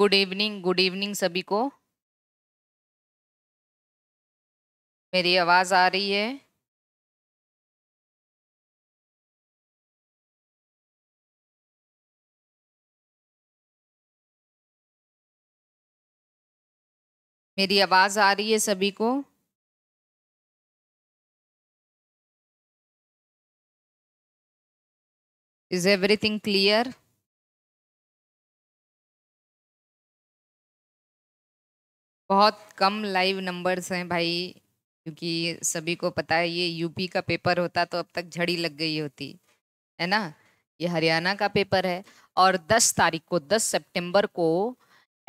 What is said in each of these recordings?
Good evening good evening सभी को मेरी आवाज़ आ रही है मेरी आवाज़ आ रही है सभी को इज़ एवरीथिंग क्लियर बहुत कम लाइव नंबर्स हैं भाई क्योंकि सभी को पता है ये यूपी का पेपर होता तो अब तक झड़ी लग गई होती है ना ये हरियाणा का पेपर है और 10 तारीख को 10 सितंबर को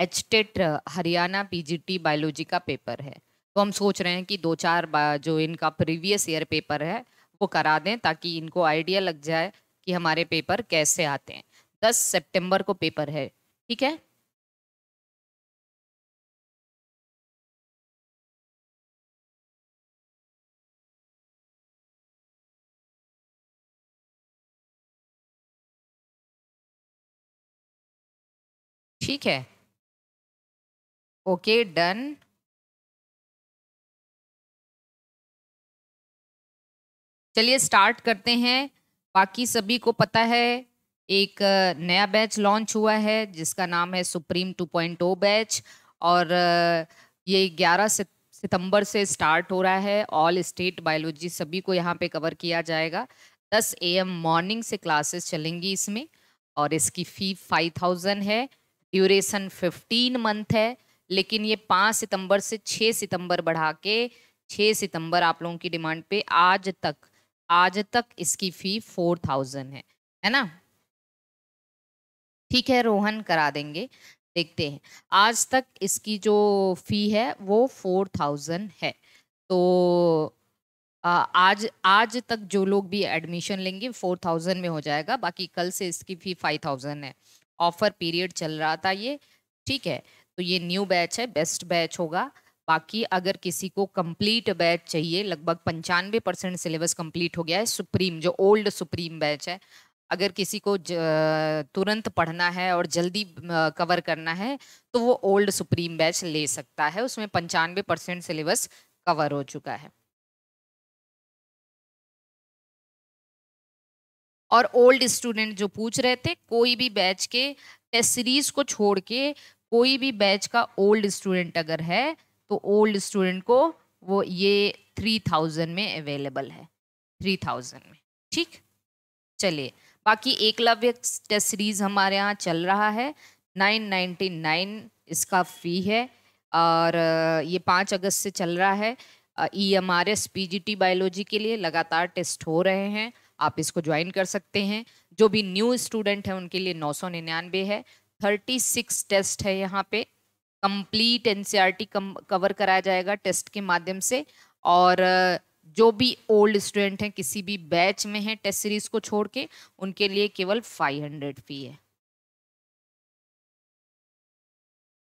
H TET Haryana PGT biology का पेपर है तो हम सोच रहे हैं कि दो चार जो इनका प्रीवियस ईयर पेपर है वो करा दें ताकि इनको आइडिया लग जाए कि हमारे पेपर कैसे आते हैं 10 सितंबर को पेपर है ठीक है ठीक है ओके डन चलिए स्टार्ट करते हैं बाकी सभी को पता है एक नया बैच लॉन्च हुआ है जिसका नाम है सुप्रीम 2.0 बैच और ये 11 सितंबर से स्टार्ट हो रहा है ऑल स्टेट बायोलॉजी सभी को यहाँ पे कवर किया जाएगा 10 एएम मॉर्निंग से क्लासेस चलेंगी इसमें और इसकी फ़ी 5000 है ड्यूरेशन 15 मंथ है लेकिन ये 5 सितंबर से 6 सितंबर बढ़ा के 6 सितंबर आप लोगों की डिमांड पे आज तक आज तक इसकी फी 4000 है है ना ठीक है रोहन करा देंगे देखते हैं आज तक इसकी जो फी है वो 4000 है तो आज आज तक जो लोग भी एडमिशन लेंगे फोर थाउजेंड में हो जाएगा बाकी कल से इसकी फी फाइव थाउजेंड है ऑफर पीरियड चल रहा था ये ठीक है तो ये न्यू बैच है बेस्ट बैच होगा बाकी अगर किसी को कंप्लीट बैच चाहिए लगभग पंचानवे परसेंट सिलेबस कंप्लीट हो गया है सुप्रीम जो ओल्ड सुप्रीम बैच है अगर किसी को तुरंत पढ़ना है और जल्दी कवर करना है तो वो ओल्ड सुप्रीम बैच ले सकता है उसमें पंचानवे परसेंट सिलेबस कवर हो चुका है और ओल्ड स्टूडेंट जो पूछ रहे थे कोई भी बैच के टेस्ट सीरीज को छोड़ के कोई भी बैच का ओल्ड स्टूडेंट अगर है तो ओल्ड स्टूडेंट को वो ये थ्री थाउजेंड में अवेलेबल है थ्री थाउजेंड में ठीक चलिए बाकी एकलव्य टेस्ट सीरीज हमारे यहाँ चल रहा है नाइन नाइन्टी नाइन इसका फ़ी है और ये पाँच अगस्त से चल रहा है E M R S P G T biology के लिए लगातार टेस्ट हो रहे हैं आप इसको ज्वाइन कर सकते हैं जो भी न्यू स्टूडेंट है उनके लिए नौ सौ निन्यानवे है थर्टी सिक्स टेस्ट है यहाँ पे कंप्लीट एनसीईआरटी कवर कराया जाएगा टेस्ट के माध्यम से और जो भी ओल्ड स्टूडेंट हैं किसी भी बैच में हैं टेस्ट सीरीज को छोड़ के उनके लिए केवल 500 फी है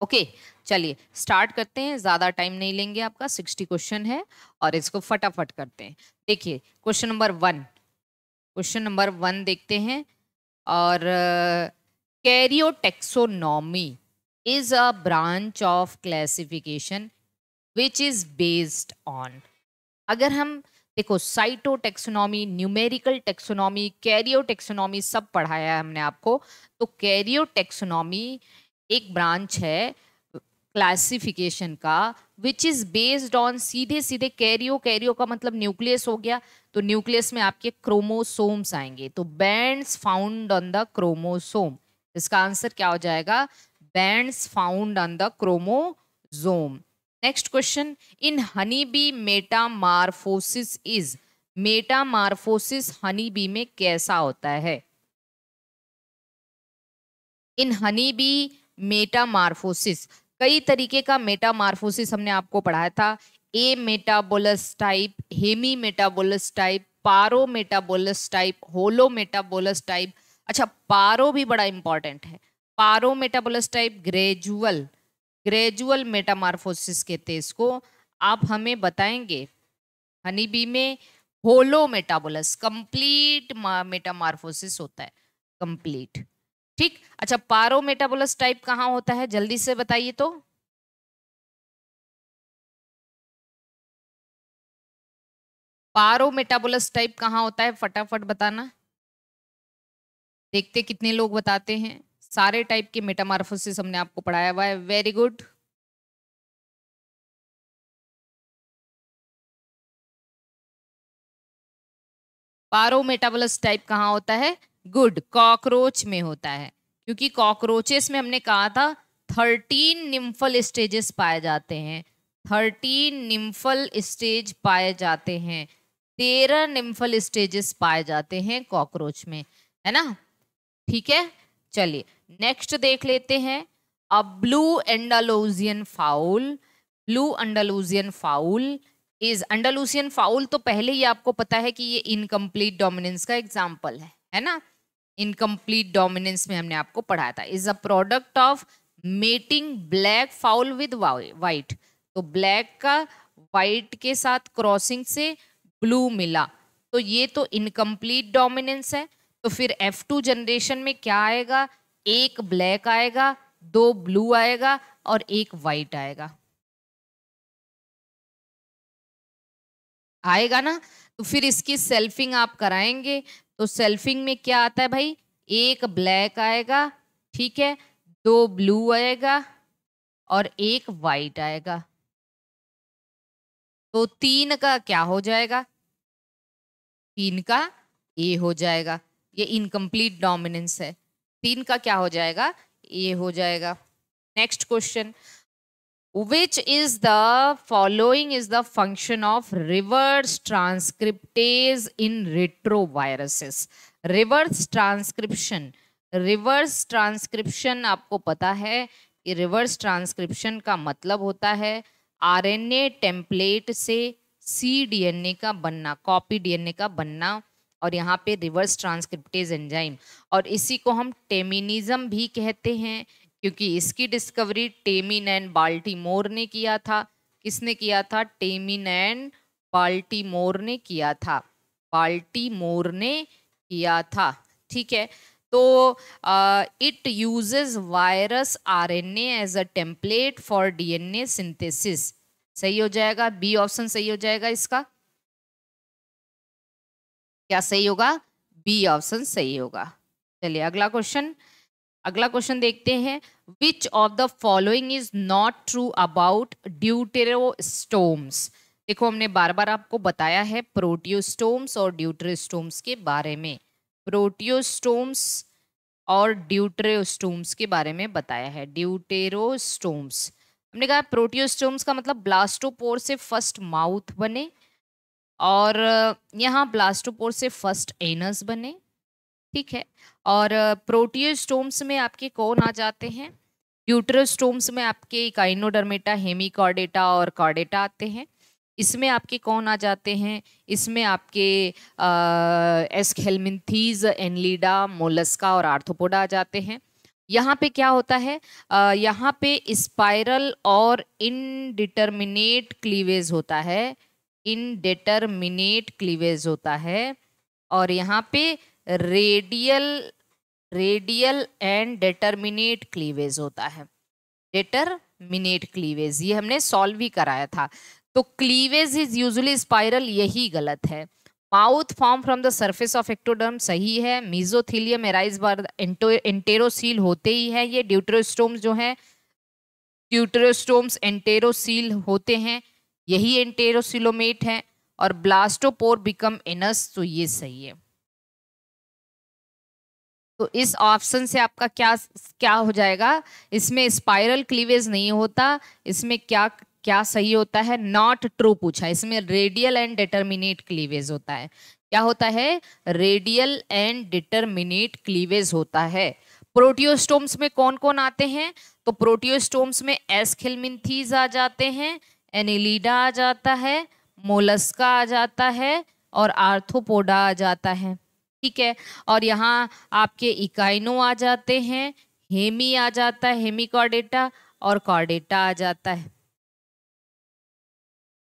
ओके चलिए स्टार्ट करते हैं ज़्यादा टाइम नहीं लेंगे आपका 60 क्वेश्चन है और इसको फटाफट करते हैं देखिए question number one question number one देखते हैं और karyotaxonomy is a branch of classification which is based on अगर हम देखो cyto taxonomy numerical taxonomy karyo taxonomy सब पढ़ाया है हमने आपको तो कैरियो टेक्सोनॉमी एक ब्रांच है क्लासिफिकेशन का विच इज बेस्ड ऑन सीधे सीधे कैरियो कैरियो का मतलब न्यूक्लियस हो गया तो न्यूक्लियस में आपके क्रोमोसोम्स आएंगे तो bands found on the chromosome इसका आंसर क्या हो जाएगा bands found on the chromosome next question in honey bee metamorphosis is metamorphosis honey bee में कैसा होता है इन हनी बी मेटामार्फोसिस कई तरीके का मेटामार्फोसिस हमने आपको पढ़ाया था ametabolous type hemimetabolous type paurometabolous type holometabolous type अच्छा पारो भी बड़ा इंपॉर्टेंट है paurometabolous type gradual gradual metamorphosis कहते हैं इसको आप हमें बताएंगे हनी बी में होलो मेटाबोलस कंप्लीट मेटामार्फोसिस होता है कंप्लीट ठीक अच्छा पारो मेटाबोलस टाइप कहाँ होता है जल्दी से बताइए तो पारो मेटाबोलस टाइप कहाँ होता है फटाफट बताना देखते कितने लोग बताते हैं सारे टाइप के मेटामार्फोसिस हमने आपको पढ़ाया हुआ है very good paurometabolous type कहाँ होता है गुड कॉकरोच में होता है क्योंकि कॉकरोचेस में हमने कहा था थर्टीन निम्फल स्टेजेस पाए जाते हैं थर्टीन निम्फल स्टेज पाए जाते हैं तेरह निम्फल स्टेजेस पाए जाते हैं कॉकरोच में है ना ठीक है चलिए नेक्स्ट देख लेते हैं अब blue Andalusian fowl blue Andalusian fowl is Andalusian fowl तो पहले ही आपको पता है कि ये इनकम्प्लीट डोमिनेंस का एग्जाम्पल है है ना इनकम्प्लीट डोमिनेंस में हमने आपको पढ़ाया था is a product of mating black fowl with white तो ब्लैक का वाइट के साथ क्रॉसिंग से ब्लू मिला तो ये तो इनकम्प्लीट डोमिनेंस है तो फिर F2 जनरेशन में क्या आएगा एक ब्लैक आएगा दो ब्लू आएगा और एक वाइट आएगा आएगा ना तो फिर इसकी सेल्फिंग आप कराएंगे तो सेल्फिंग में क्या आता है भाई एक ब्लैक आएगा ठीक है दो ब्लू आएगा और एक वाइट आएगा तो तीन का क्या हो जाएगा तीन का ए हो जाएगा ये इनकम्प्लीट डोमिनेंस है तीन का क्या हो जाएगा ए हो जाएगा next question which is the following is the function of reverse transcriptase in retroviruses reverse transcription reverse transcription आपको पता है कि रिवर्स ट्रांसक्रिप्शन का मतलब होता है आर एन ए टेम्पलेट से सी डी एन ए का बनना कॉपी डी एन ए का बनना और यहाँ पे रिवर्स ट्रांसक्रिप्टेज एंजाइम और इसी को हम टेमिनिज्म भी कहते हैं क्योंकि इसकी डिस्कवरी टेमिन एंड बाल्टीमोर ने किया था किसने किया था टेमिन एंड बाल्टीमोर ने किया था बाल्टीमोर ने किया था ठीक है तो it uses virus RNA as a template for DNA synthesis सही हो जाएगा बी ऑप्शन सही हो जाएगा इसका क्या सही होगा बी ऑप्शन सही होगा चलिए अगला क्वेश्चन अगला क्वेश्चन देखते हैं which of the following is not true about deuterostomes देखो हमने बार बार आपको बताया है प्रोटियोस्टोम्स और ड्यूटरेस्टोम्स के बारे में प्रोटियोस्टोम्स और ड्यूट्रेस्टोम्स के बारे में बताया है ड्यूटेरोस्टोम्स हमने कहा प्रोटियोस्टोम्स का मतलब ब्लास्टोपोर से फर्स्ट माउथ बने और यहाँ ब्लास्टोपोर से फर्स्ट एनस बने ठीक है और प्रोटियोस्टोम्स में आपके कौन आ जाते हैं यूट्रोस्टोम्स में आपके काइनोडर्मेटा हेमिकॉर्डेटा और कॉर्डेटा आते हैं इसमें आपके कौन आ जाते हैं इसमें आपके एस्खेलमिनथीज एनलीडा मोलस्का और आर्थोपोडा आ जाते हैं यहाँ पे क्या होता है यहाँ पे स्पाइरल और इनडिटर्मिनेट क्लीवेज होता है इनडिटर्मिनेट क्लीवेज होता है और यहाँ पे radial radial and determinate cleavage होता है डेटरमिनेट क्लीवेज ये हमने सॉल्व भी कराया था तो क्लीवेज इज यूजली स्पाइरल यही गलत है mouth form from the surface of ectoderm सही है मीजोथिलियम एराइज बार एंटेरोसील होते ही है ये ड्यूट्रोस्टोम्स जो हैं ड्यूट्रोस्टोम्स एंटेरोसील होते हैं यही एंटेरोसिलोमेट है और ब्लास्टोपोर बिकम एनस तो ये सही है तो इस ऑप्शन से आपका क्या क्या हो जाएगा इसमें स्पाइरल क्लीवेज नहीं होता इसमें क्या क्या सही होता है नॉट ट्रू पूछा इसमें रेडियल एंड डिटर्मिनेट क्लीवेज होता है क्या होता है रेडियल एंड डिटर्मिनेट क्लीवेज होता है प्रोटियोस्टोम्स में कौन कौन आते हैं तो प्रोटियोस्टोम्स में एसखिलमिनथीज आ जाते हैं एनिलीडा आ जाता है मोलस्का आ जाता है और आर्थोपोडा आ जाता है ठीक है और यहाँ आपके इकाइनो आ जाते हैं हेमी आ जाता है हेमी कॉर्डेटा और कॉर्डेटा आ जाता है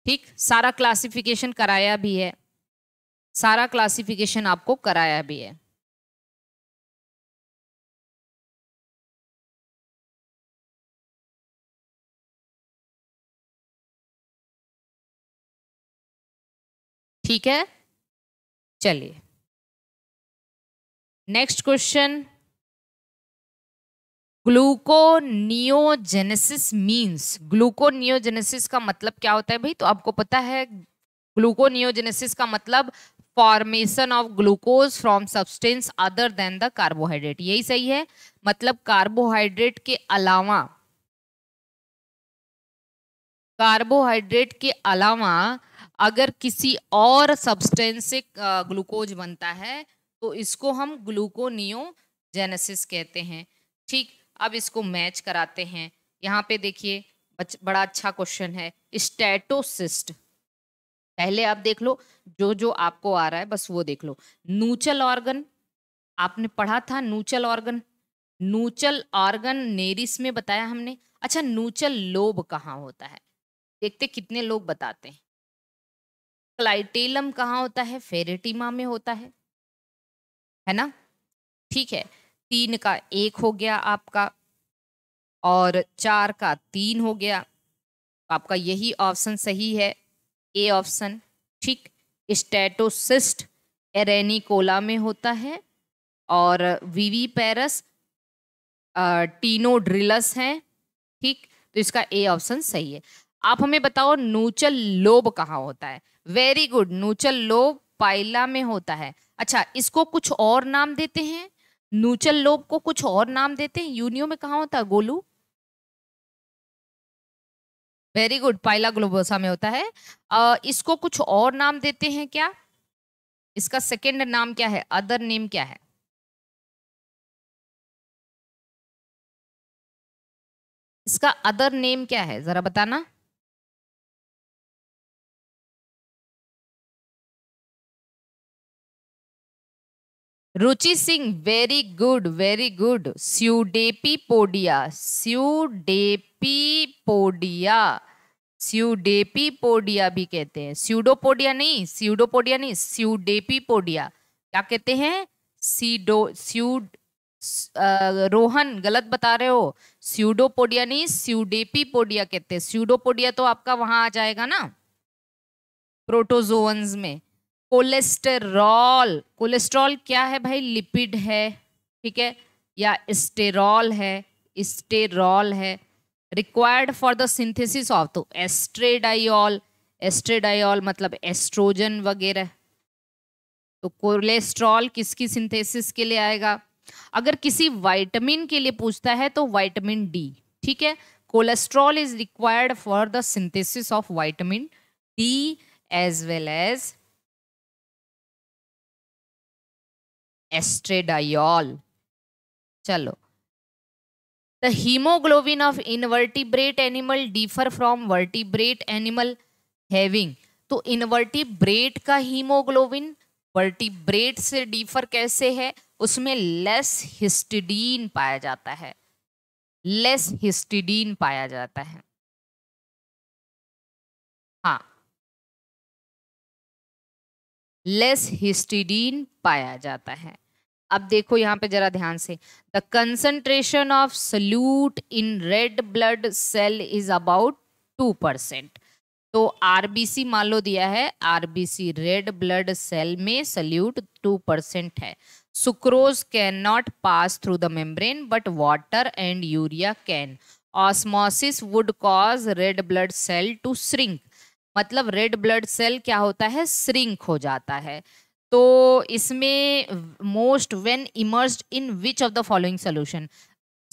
ठीक सारा क्लासिफिकेशन कराया भी है सारा क्लासिफिकेशन आपको कराया भी है ठीक है चलिए next question gluconeogenesis means gluconeogenesis का मतलब क्या होता है भाई तो आपको पता है ग्लूकोनियोजेनेसिस का मतलब formation of glucose from substance other than the carbohydrate यही सही है मतलब कार्बोहाइड्रेट के अलावा कार्बोहाइड्रेट के अलावा अगर किसी और सब्सटेंस से ग्लूकोज बनता है तो इसको हम ग्लूकोनियोजेनेसिस कहते हैं ठीक अब इसको मैच कराते हैं यहाँ पे देखिए बड़ा अच्छा क्वेश्चन है स्टेटोसिस्ट पहले आप देख लो जो जो आपको आ रहा है बस वो देख लो नूचल ऑर्गन आपने पढ़ा था nuchal organ nuchal organ Nereis में बताया हमने अच्छा नूचल लोब कहाँ होता है देखते कितने लोग बताते हैं क्लाइटेलम कहाँ होता है फेरेटिमा में होता है है ना ठीक है तीन का एक हो गया आपका और चार का तीन हो गया आपका यही ऑप्शन सही है ए ऑप्शन ठीक स्टेटोसिस्ट एरेनिकोला में होता है और वीवी पैरस टीनोड्रिलस हैं ठीक तो इसका ए ऑप्शन सही है आप हमें बताओ नूचल लोब कहाँ होता है very good nuchal lobe Pila में होता है अच्छा इसको कुछ और नाम देते हैं नूचल लोब को कुछ और नाम देते हैं यूनियो में कहा होता है Golu very good Pila globosa में होता है आ, इसको कुछ और नाम देते हैं क्या इसका सेकेंड नाम क्या है अदर नेम क्या है इसका अदर नेम क्या है जरा बताना Ruchi Singh very good very good pseudepipodia pseudepipodia pseudepipodia भी कहते हैं स्यूडोपोडिया नहीं स्यूडोपोडिया नहीं स्यूडेपी पोडिया क्या कहते हैं सीडो स्यूड रोहन गलत बता रहे हो स्यूडोपोडिया नहीं स्यूडेपी पोडिया कहते हैं स्यूडोपोडिया तो आपका वहां आ जाएगा ना प्रोटोजोअन्स में कोलेस्टेरॉल कोलेस्ट्रॉल क्या है भाई लिपिड है ठीक है या एस्टेरॉल है एस्टेरॉल है required for the synthesis of तो एस्ट्रेडाइल एस्ट्रेडाइल मतलब एस्ट्रोजन वगैरह तो कोलेस्ट्रॉल किसकी सिंथेसिस के लिए आएगा अगर किसी वाइटमिन के लिए पूछता है तो वाइटमिन डी ठीक है cholesterol is required for the synthesis of vitamin D as well as estradiol चलो the haemoglobin of invertebrate animal differ from vertebrate animal having तो इनवर्टिब्रेट का हीमोग्लोबिन वर्टिब्रेट से डिफर कैसे है उसमें लेस हिस्टिडीन पाया जाता है लेस हिस्टिडीन पाया जाता है हाँ लेस हिस्टिडीन पाया जाता है अब देखो यहाँ पे जरा ध्यान से the concentration of solute in red blood cell is about two percent तो आरबीसी मान लो दिया है आरबीसी रेड ब्लड सेल में सल्यूट टू परसेंट है sucrose can not pass through the membrane but water and urea can osmosis would cause red blood cell to shrink मतलब red blood cell क्या होता है श्रिंक हो जाता है तो इसमें most when immersed in which of the following solution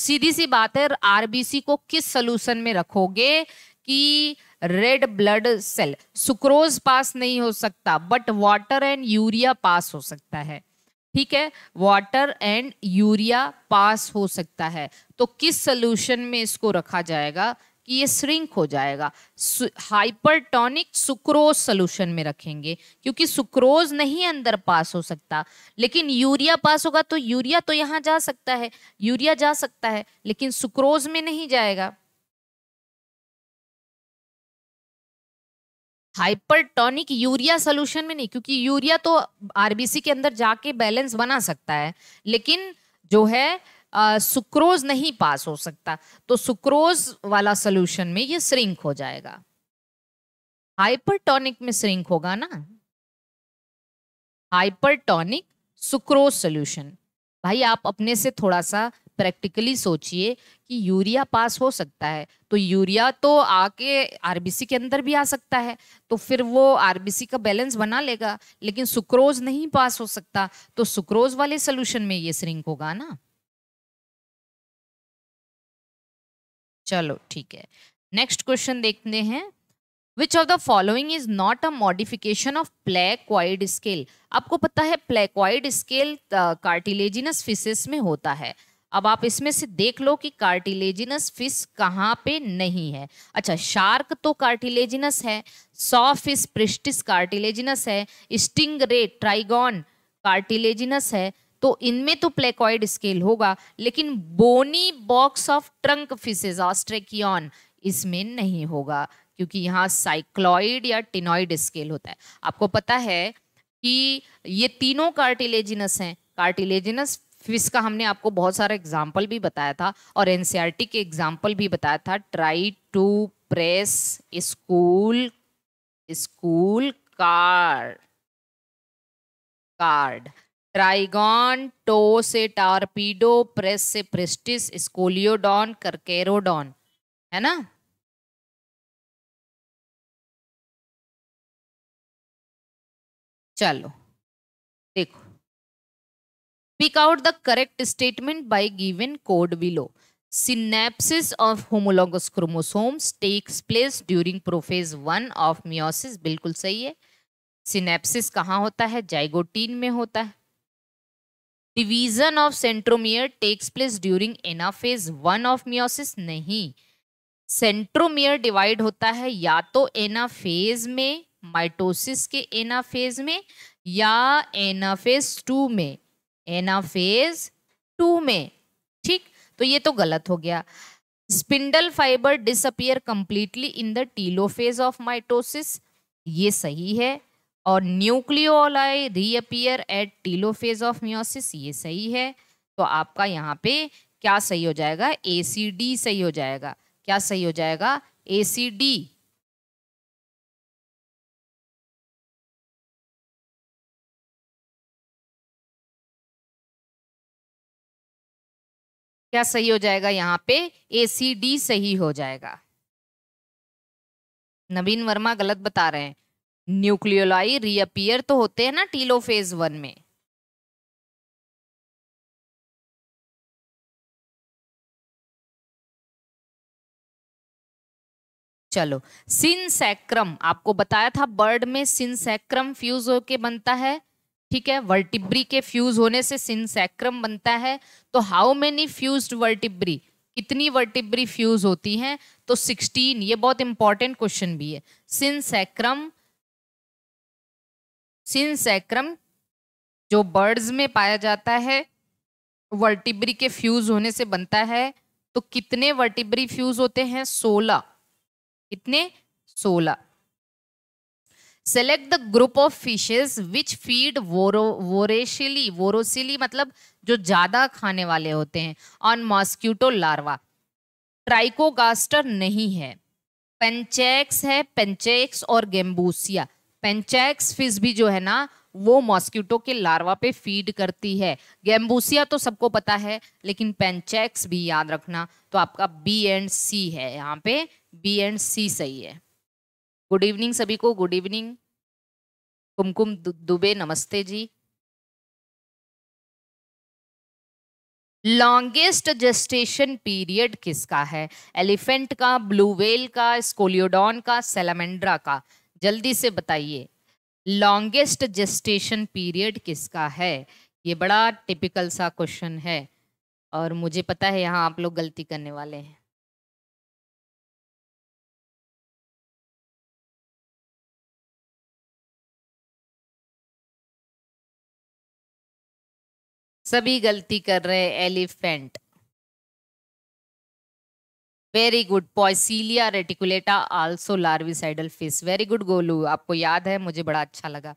सीधी सी बात है आरबीसी को किस सोल्यूशन में रखोगे कि रेड ब्लड सेल सुक्रोज पास नहीं हो सकता बट वाटर एंड यूरिया पास हो सकता है ठीक है वाटर एंड यूरिया पास हो सकता है तो किस सोल्यूशन में इसको रखा जाएगा कि ये श्रिंक हो जाएगा हाइपरटॉनिक सुक्रोज सोल्यूशन में रखेंगे क्योंकि सुक्रोज नहीं अंदर पास हो सकता लेकिन यूरिया पास होगा तो यूरिया तो यहाँ जा सकता है यूरिया जा सकता है लेकिन सुक्रोज में नहीं जाएगा हाइपरटॉनिक यूरिया सोल्यूशन में नहीं क्योंकि यूरिया तो आरबीसी के अंदर जाके बैलेंस बना सकता है लेकिन जो है सुक्रोज नहीं पास हो सकता तो सुक्रोज वाला सोल्यूशन में ये श्रिंक हो जाएगा हाइपरटॉनिक में श्रिंक होगा ना हाइपरटॉनिक सुक्रोज सोल्यूशन भाई आप अपने से थोड़ा सा प्रैक्टिकली सोचिए कि यूरिया पास हो सकता है तो यूरिया तो आके आरबीसी के अंदर भी आ सकता है तो फिर वो आरबीसी का बैलेंस बना लेगा लेकिन सुक्रोज नहीं पास हो सकता तो सुक्रोज वाले सोल्यूशन में ये श्रिंक होगा ना चलो ठीक है नेक्स्ट क्वेश्चन देखते हैं which of the following is not a modification of placoid scale आपको पता है प्लेक्वाइड स्केल कार्टिलेजिनस फिशेस में होता है अब आप इसमें से देख लो कि कार्टिलेजिनस फिश कहाँ पे नहीं है अच्छा शार्क तो कार्टिलेजिनस है सौ फिश प्रिस्टिस कार्टिलेजिनस है स्टिंग रे ट्राइगॉन कार्टिलेजिनस है तो इनमें तो प्लेकॉइड स्केल होगा लेकिन bony box of trunk fishes Ostracion इसमें नहीं होगा क्योंकि यहाँ साइक्लॉइड या टिनॉइड स्केल होता है आपको पता है कि ये तीनों कार्टिलेजिनस हैं कार्टिलेजिनस फिश का हमने आपको बहुत सारा एग्जाम्पल भी बताया था और एन e के एग्जाम्पल भी बताया था try to press school school car card Trygon to से टारपीडो प्रेस से प्रेस्टिस स्कोलियोडॉन करकेरोडॉन है ना चलो देखो pick out the correct statement by given code below synapsis of homologous chromosomes takes place during prophase one of meiosis बिल्कुल सही है synapses कहाँ होता है जाइगोटीन में होता है division of centromere takes place during anaphase one of meiosis नहीं सेंट्रोमियर डिवाइड होता है या तो एनाफेज में माइटोसिस के एनाफेज में या एनाफेज टू में एनाफेज टू में ठीक तो ये तो गलत हो गया spindle fibre disappear completely in the telophase of mitosis ये सही है और nucleoli reappear at telophase of meiosis ये सही है तो आपका यहाँ पे क्या सही हो जाएगा ए सी डी सही हो जाएगा क्या सही हो जाएगा ए सी डी क्या सही हो जाएगा यहाँ पे ए सी डी सही हो जाएगा नवीन वर्मा गलत बता रहे हैं न्यूक्लियोलाई रीअपियर तो होते हैं ना टीलोफेज वन में चलो सिनसैक्रम आपको बताया था बर्ड में सिंसैक्रम फ्यूज होके बनता है ठीक है वर्टिब्री के फ्यूज होने से सिंसैक्रम बनता है तो हाउ मेनी फ्यूज वर्टिब्री कितनी वर्टिब्री फ्यूज होती हैं तो 16 ये बहुत इंपॉर्टेंट क्वेश्चन भी है सैक्रम सिंसेक्रम जो बर्ड्स में पाया जाता है वर्टिब्री के फ्यूज होने से बनता है तो कितने वर्टिब्री फ्यूज होते हैं सोलह कितने सोलह select the group of fishes which feed voro voraciously voraciously मतलब जो ज़्यादा खाने वाले होते हैं ऑन मॉस्क्यूटो लार्वा ट्राइकोगास्टर नहीं है पेंचेक्स है पेंचेक्स और गेम्बूसिया पेंचैक्स फिश भी जो है ना वो मॉस्किटो के लार्वा पे फीड करती है गैम्बूसिया तो सबको पता है लेकिन पेंचैक्स भी याद रखना तो आपका बी एंड सी है यहाँ पे बी एंड सी सही है गुड इवनिंग सभी को गुड इवनिंग कुमकुम दुबे नमस्ते जी लॉन्गेस्ट जेस्टेशन पीरियड किसका है एलिफेंट का ब्लू वेल का स्कोलियोडॉन का सेलामेंड्रा का जल्दी से बताइए लॉन्गेस्ट जेस्टेशन पीरियड किसका है ये बड़ा टिपिकल सा क्वेश्चन है और मुझे पता है यहाँ आप लोग गलती करने वाले हैं सभी गलती कर रहे हैं elephant very good Poecilia reticulata also larvicidal fish very good Golu आपको याद है मुझे बड़ा अच्छा लगा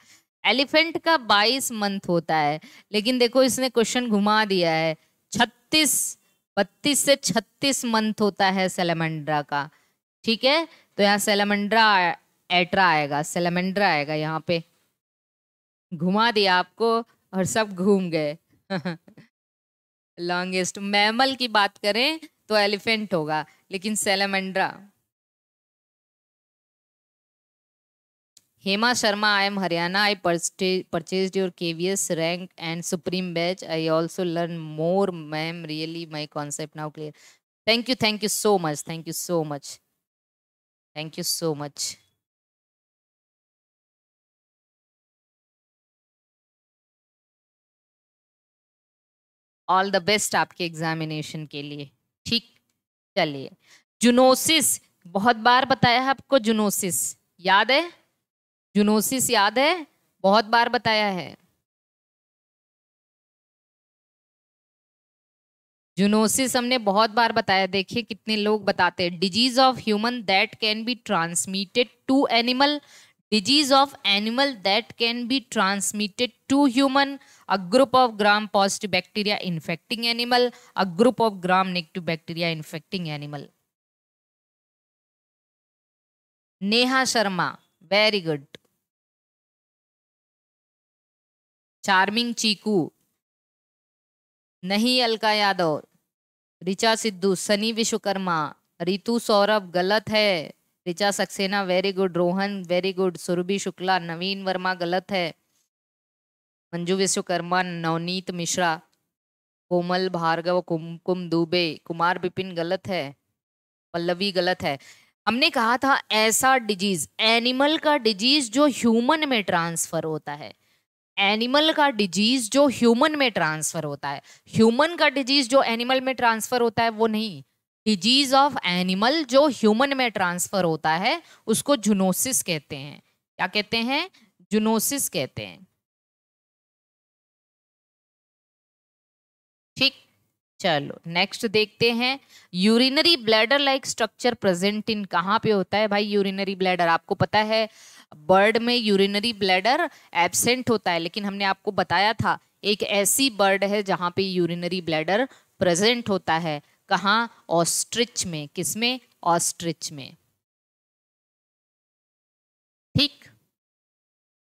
एलिफेंट का बाईस मंथ होता है लेकिन देखो इसने क्वेश्चन घुमा दिया है छत्तीस बत्तीस से छत्तीस मंथ होता है सेलेमेंड्रा का ठीक है तो यहाँ सेलेमेंड्रा एट्रा आएगा सेलेमेंड्रा आएगा यहाँ पे घुमा दिया आपको और सब घूम गए लॉन्गेस्ट मैमल की बात करें तो एलिफेंट होगा लेकिन Salamandra Hema Sharma I am Haryana I purchase your K V S rank and supreme batch I also learn more ma'am really my concept now clear thank you thank you so much thank you so much thank you so much all the best आपके examination के लिए ठीक चलिए zoonosis बहुत बार बताया है आपको zoonosis याद है जुनोसिस याद है बहुत बार बताया है जुनोसिस हमने बहुत बार बताया देखिए कितने लोग बताते हैं disease of human that can be transmitted to animal disease of animal that can be transmitted to human a group of gram positive bacteria infecting animal a group of gram negative bacteria infecting animal Neha Sharma very good charming Chiku नहीं अलका यादव रिचा सिद्धू सनी विश्वकर्मा रितु सौरभ गलत है Richa Saxena very good Rohan very good Surabhi Shukla Naveen Verma गलत है मंजू विश्वकर्मा नवनीत मिश्रा कोमल भार्गव कुमकुम दुबे कुमार बिपिन गलत है पल्लवी गलत है हमने कहा था ऐसा डिजीज एनिमल का डिजीज जो ह्यूमन में ट्रांसफर होता है एनिमल का डिजीज जो ह्यूमन में ट्रांसफर होता है ह्यूमन का डिजीज जो एनिमल में ट्रांसफर होता है वो नहीं डिजीज ऑफ एनिमल जो ह्यूमन में ट्रांसफर होता है उसको जुनोसिस कहते हैं क्या कहते हैं जुनोसिस कहते हैं ठीक चलो नेक्स्ट देखते हैं urinary bladder like structure present in कहाँ पे होता है भाई यूरिनरी ब्लैडर आपको पता है बर्ड में यूरिनरी ब्लैडर एबसेंट होता है लेकिन हमने आपको बताया था एक ऐसी बर्ड है जहाँ पे यूरिनरी ब्लैडर प्रेजेंट होता है कहा ऑस्ट्रिच में किसमें ऑस्ट्रिच में ठीक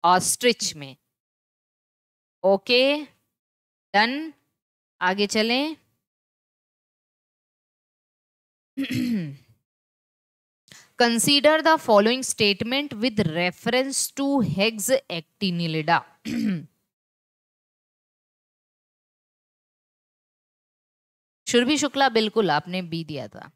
ऑस्ट्रिच में ओके डन आगे चलें consider the following statement with reference to Hexactinellida Surabhi Shukla बिल्कुल आपने बी दिया था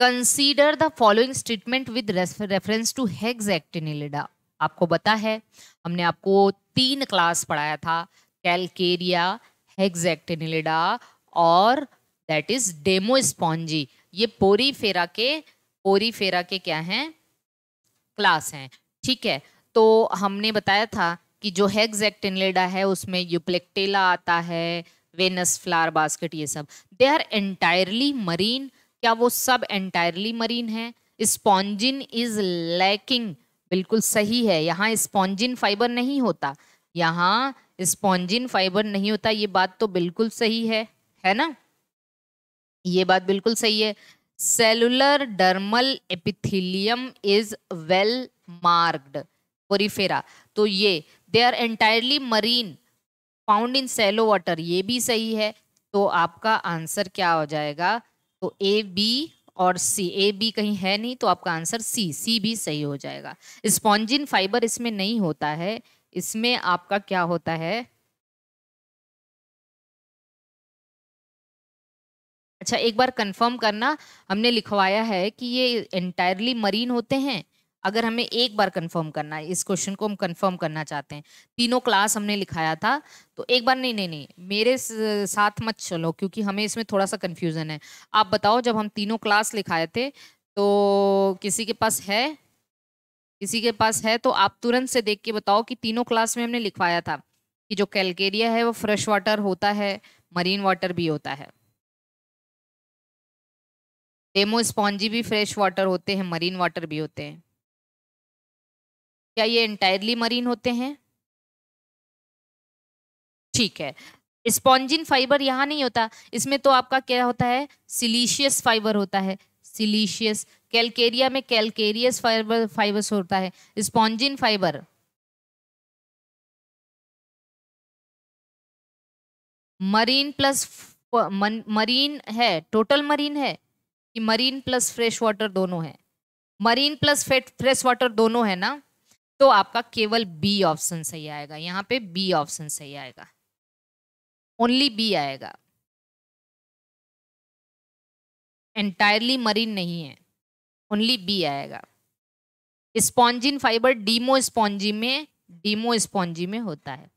consider the following statement with reference to Hexactinellida आपको पता है हमने आपको तीन क्लास पढ़ाया था कैलकेरिया हेग्स एक्टिनिलिडा और दैट इज डेमो स्पॉन्जी ये पोरी फेरा के पोरी फेरा के क्या हैं क्लास हैं ठीक है तो हमने बताया था कि जो हेग्स एक्टिनलेडा है उसमें यूप्लेक्टेला आता है वेनस फ्लावर बास्केट ये सब दे आर एंटायरली मरीन क्या वो सब एंटायरली मरीन है स्पॉन्जिन इज लैकिंग बिल्कुल सही है यहाँ स्पॉन्जिन फाइबर नहीं होता यहाँ स्पॉन्जिन फाइबर नहीं होता ये बात तो बिल्कुल सही है है ना ये बात बिल्कुल सही है cellular dermal epithelium is well marked Porifera तो ये they are entirely marine found in shallow water ये भी सही है तो आपका आंसर क्या हो जाएगा तो ए बी और सी ए बी कहीं है नहीं तो आपका आंसर सी सी भी सही हो जाएगा स्पॉन्जिन फाइबर इसमें नहीं होता है इसमें आपका क्या होता है अच्छा एक बार कंफर्म करना हमने लिखवाया है कि ये एंटायरली मरीन होते हैं अगर हमें एक बार कंफर्म करना है इस क्वेश्चन को हम कंफर्म करना चाहते हैं तीनों क्लास हमने लिखाया था तो एक बार नहीं नहीं नहीं मेरे साथ मत चलो क्योंकि हमें इसमें थोड़ा सा कन्फ्यूज़न है आप बताओ जब हम तीनों क्लास लिखाए थे तो किसी के पास है किसी के पास है तो आप तुरंत से देख के बताओ कि तीनों क्लास में हमने लिखवाया था कि जो कैलकेरिया है वो फ्रेश वाटर होता है मरीन वाटर भी होता है डेमो स्पॉन्जी भी फ्रेश वाटर होते हैं मरीन वाटर भी होते हैं क्या ये इंटायरली मरीन होते हैं ठीक है स्पॉन्जिन फाइबर यहाँ नहीं होता इसमें तो आपका क्या होता है सिलीशियस फाइबर होता है सिलीशियस कैलकेरिया में कैलकेरियस फाइबर फाइबर्स होता है spongin fibre marine plus marine है टोटल मरीन है कि मरीन प्लस फ्रेश वाटर दोनों है मरीन प्लस फ्रेश वाटर दोनों है ना तो आपका केवल बी ऑप्शन सही आएगा यहाँ पे बी ऑप्शन सही आएगा ओनली बी आएगा एंटायरली मरीन नहीं है ओनली बी आएगा स्पॉन्जिन फाइबर डीमो स्पॉन्जी में डीमो स्पॉन्जी में होता है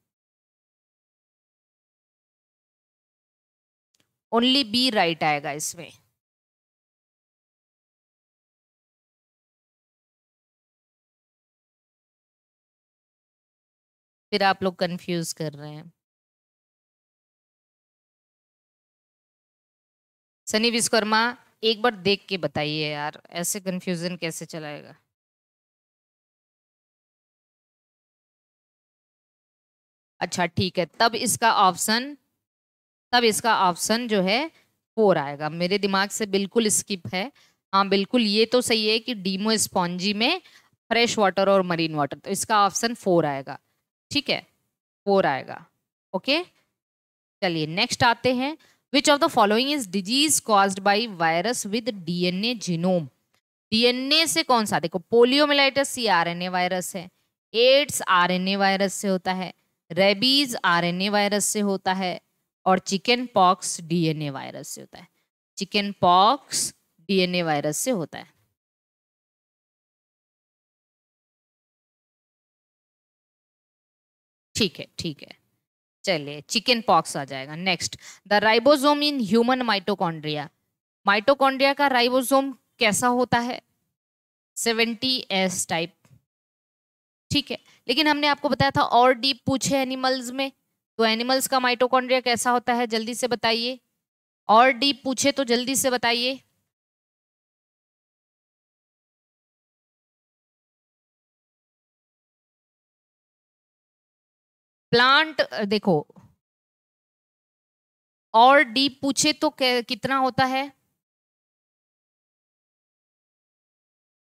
ओनली बी राइट आएगा इसमें फिर आप लोग कंफ्यूज कर रहे हैं सनी विश्वकर्मा एक बार देख के बताइए यार ऐसे कंफ्यूजन कैसे चलाएगा अच्छा ठीक है तब इसका ऑप्शन तब इसका ऑप्शन जो है फोर आएगा मेरे दिमाग से बिल्कुल स्किप है हाँ बिल्कुल ये तो सही है कि डीमो स्पॉन्जी में फ्रेश वाटर और मरीन वाटर तो इसका ऑप्शन फोर आएगा ठीक है फोर आएगा ओके चलिए नेक्स्ट आते हैं which of the following is disease caused by virus with DNA genome DNA से कौन सा देखो पोलियोमिलाइटिस ये आरएनए वायरस है एड्स ए वायरस से होता है रेबीज ए वायरस से होता है और चिकन पॉक्स डीएनए वायरस से होता है चिकन पॉक्स डीएनए वायरस से होता है ठीक है ठीक है चलिए चिकन पॉक्स आ जाएगा next the ribosome in human mitochondria mitochondria का राइबोसोम कैसा होता है सेवेंटी एस टाइप ठीक है लेकिन हमने आपको बताया था और डीप पूछे एनिमल्स में तो एनिमल्स का माइटोकॉन्ड्रिया कैसा होता है जल्दी से बताइए और डीप पूछे तो जल्दी से बताइए प्लांट देखो और डीप पूछे तो कितना होता है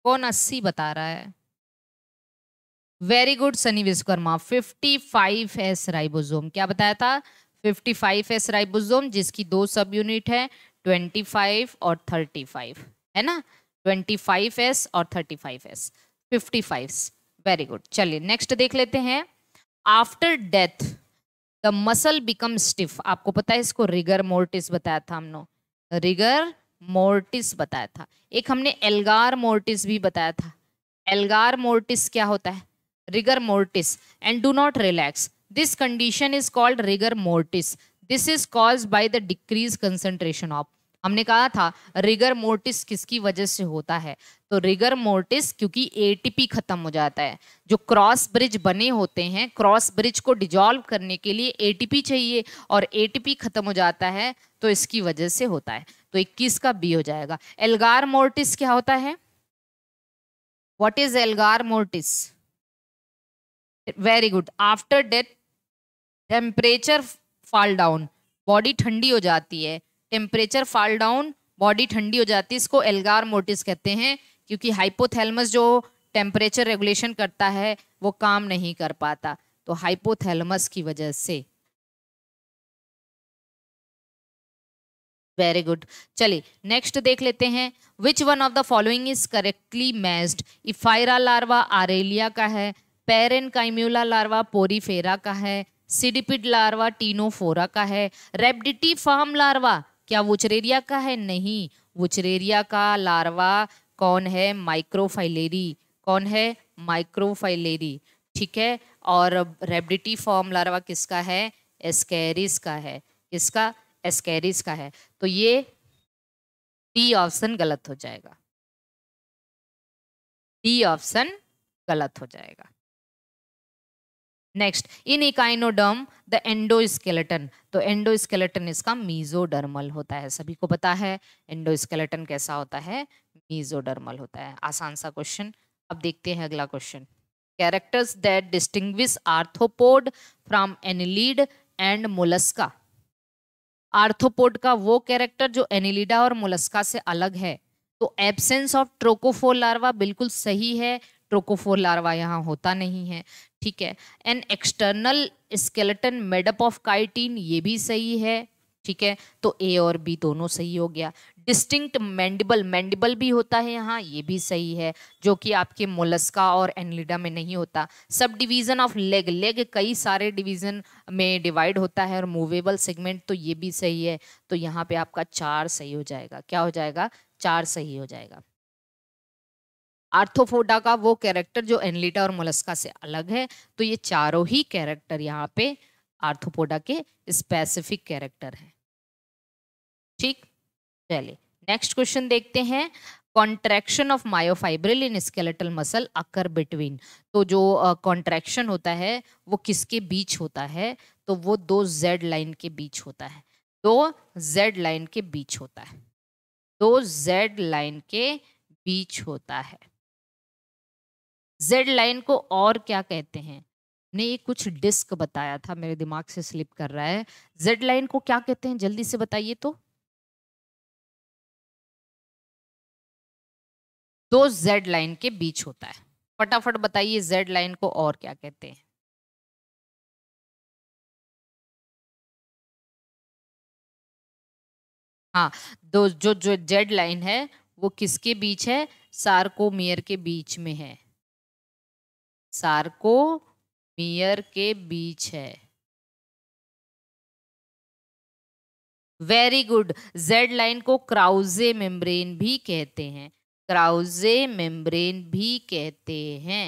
कौन अस्सी बता रहा है very good Sunny Vishwakarma fifty five S ribosome क्या बताया था फिफ्टी फाइव एस राइबोजोम जिसकी दो सब यूनिट है ट्वेंटी फाइव और थर्टी फाइव है ना ट्वेंटी फाइव एस और thirty five S fifty five very good चलिए नेक्स्ट देख लेते हैं after death the muscle become stiff आपको पता है इसको रिगर मोर्टिस बताया था हमने रिगर मोर्टिस बताया था एक हमने एल्गार मोर्टिस भी बताया था एल्गार मोर्टिस क्या होता है rigor mortis and do not relax this condition is called rigor mortis this is cause by the decrease concentration of हमने कहा था रिगर मोर्टिस किसकी वजह से होता है तो रिगर मोर्टिस क्योंकि एटीपी खत्म हो जाता है जो क्रॉस ब्रिज बने होते हैं क्रॉस ब्रिज को डिजॉल्व करने के लिए एटीपी चाहिए और एटीपी खत्म हो जाता है तो इसकी वजह से होता है तो 21 का बी हो जाएगा एल्गार मोर्टिस क्या होता है what is algor mortis very good after death temperature fall down body ठंडी हो जाती है टेम्परेचर फॉल डाउन बॉडी ठंडी हो जाती है इसको एल्गार मोटिस कहते हैं क्योंकि हाइपोथैलमस जो टेम्परेचर रेगुलेशन करता है वो काम नहीं कर पाता तो हाइपोथैलमस की वजह से वेरी गुड चलिए नेक्स्ट देख लेते हैं which one of the following is correctly matched ephyra larva Aurelia का है पेरेन काइम्यूला लार्वा पोरीफेरा का है सिडिपिड लार्वा टीनोफोरा का है रेबडिटी फार्म लार्वा क्या वुचरेरिया का है नहीं वुचरेरिया का लार्वा कौन है माइक्रोफाइलेरी कौन है माइक्रोफाइलेरी ठीक है और रेबडिटी फॉर्म लार्वा किसका है एस्केरिस का है किसका एस्केरिस का है तो ये डी ऑप्शन गलत हो जाएगा डी ऑप्शन गलत हो जाएगा next in echinoderm the endoskeleton तो एंडोस्केलेटन इसका मीजोडर्मल होता है सभी को पता है एंडोस्केलेटन कैसा होता है मीजोडर्मल होता है आसान सा क्वेश्चन अब देखते हैं अगला question characters that distinguish Arthropod from Annelid and Mollusca Arthropod का वो कैरेक्टर जो एनिलीडा और मोलस्का से अलग है तो एब्सेंस ऑफ ट्रोकोफोर लार्वा बिल्कुल सही है ट्रोकोफोर लार्वा यहाँ होता नहीं है ठीक है an external skeleton made up of chitin ये भी सही है ठीक है तो ए और बी दोनों सही हो गया डिस्टिंक्ट मैंडिबल मैंडिबल भी होता है यहाँ ये भी सही है जो कि आपके मोलस्का और एनलिडा में नहीं होता sub division of leg leg कई सारे डिवीज़न में डिवाइड होता है और मूवेबल सेगमेंट तो ये भी सही है तो यहाँ पे आपका चार सही हो जाएगा क्या हो जाएगा चार सही हो जाएगा आर्थोफोडा का वो कैरेक्टर जो एनलिटा और मोलस्का से अलग है तो ये चारों ही कैरेक्टर यहाँ पे आर्थोपोडा के स्पेसिफिक कैरेक्टर हैं ठीक चलिए नेक्स्ट क्वेश्चन देखते हैं contraction of myofibril in skeletal muscle occur between तो जो कॉन्ट्रैक्शन uh, होता है वो किसके बीच होता है तो वो दो जेड लाइन के बीच होता है दो जेड लाइन के बीच होता है दो जेड लाइन के बीच होता है जेड लाइन को और क्या कहते हैं ने ये कुछ डिस्क बताया था मेरे दिमाग से स्लिप कर रहा है जेड लाइन को क्या कहते हैं जल्दी से बताइए तो दो जेड लाइन के बीच होता है फटाफट बताइए जेड लाइन को और क्या कहते हैं हाँ दो जो जो जेड लाइन है वो किसके बीच है सार्कोमियर के बीच में है सार्कोमियर के बीच है वेरी गुड जेड लाइन को क्राउजे मेम्ब्रेन भी कहते हैं क्राउजे मेम्ब्रेन भी कहते हैं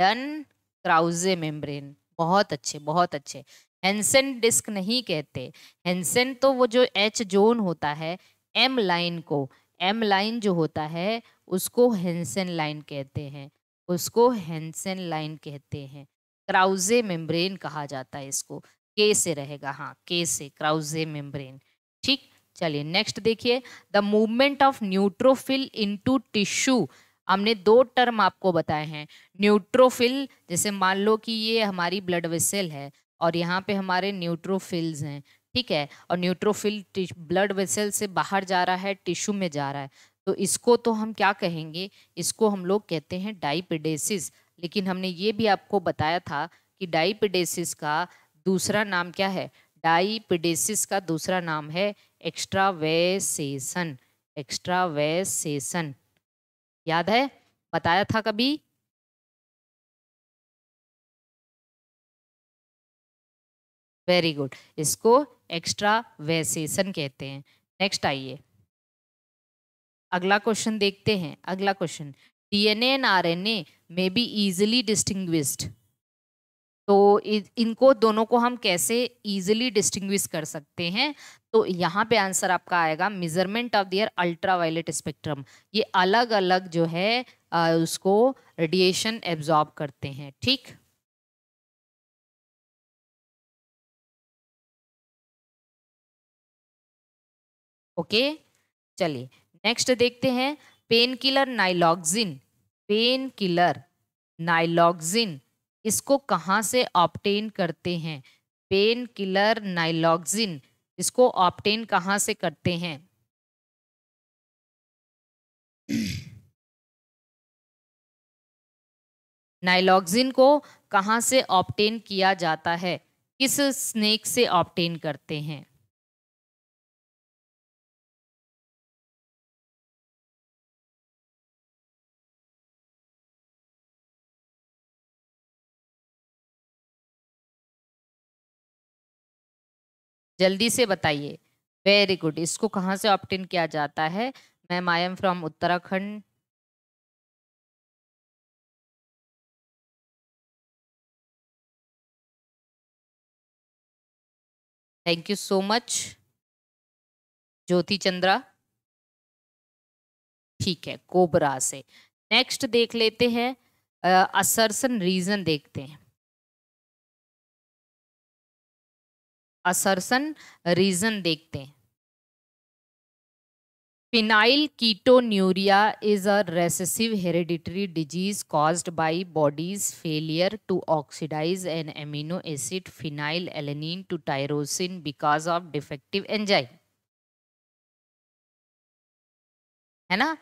डन क्राउजे मेम्ब्रेन बहुत अच्छे बहुत अच्छे हेंसन डिस्क नहीं कहते हेंसन तो वो जो एच जोन होता है एम लाइन को एम लाइन जो होता है उसको हेंसन लाइन कहते हैं उसको हैंसन लाइन कहते हैं क्राउजे मेम्ब्रेन कहा जाता है इसको के से रहेगा हाँ के से क्राउजे मेम्ब्रेन ठीक चलिए नेक्स्ट देखिए the movement of neutrophil into tissue हमने दो टर्म आपको बताए हैं न्यूट्रोफिल जैसे मान लो कि ये हमारी ब्लड वेसल है और यहाँ पे हमारे न्यूट्रोफिल्स हैं ठीक है और न्यूट्रोफिल ब्लड वेसल से बाहर जा रहा है टिश्यू में जा रहा है तो इसको तो हम क्या कहेंगे इसको हम लोग कहते हैं डाइपिडेसिस लेकिन हमने ये भी आपको बताया था कि डाइपिडेसिस का दूसरा नाम क्या है डाइपिडेसिस का दूसरा नाम है एक्स्ट्रावेसेशन एक्स्ट्रावेसेशन याद है बताया था कभी वेरी गुड इसको एक्स्ट्रा वेसेशन कहते हैं नेक्स्ट आइए अगला क्वेश्चन देखते हैं अगला question DNA and RNA may be easily distinguish तो इनको दोनों को हम कैसे इजिली डिस्टिंग्विश कर सकते हैं तो यहाँ पे आंसर आपका आएगा measurement of their ultraviolet spectrum ये अलग अलग जो है उसको रेडिएशन एब्जॉर्ब करते हैं ठीक ओके चलिए नेक्स्ट देखते हैं pain killer naloxone pain killer naloxone इसको कहाँ से ऑप्टेन करते हैं पेन किलर नाइलॉक्सिन इसको ऑप्टेन कहाँ से करते हैं नाइलॉक्सिन को कहाँ से ऑप्टेन किया जाता है किस स्नेक से ऑप्टेन करते हैं जल्दी से बताइए वेरी गुड इसको कहाँ से ऑप्टिन किया जाता है ma'am I am from Uttarakhand thank you so much Jyoti Chandra ठीक है कोबरा से नेक्स्ट देख लेते हैं असरसन रीजन देखते हैं असरसन रीजन देखते हैं phenylketonuria is a recessive hereditary disease caused by body's failure to oxidise an amino acid phenylalanine to tyrosine because of defective enzyme है ना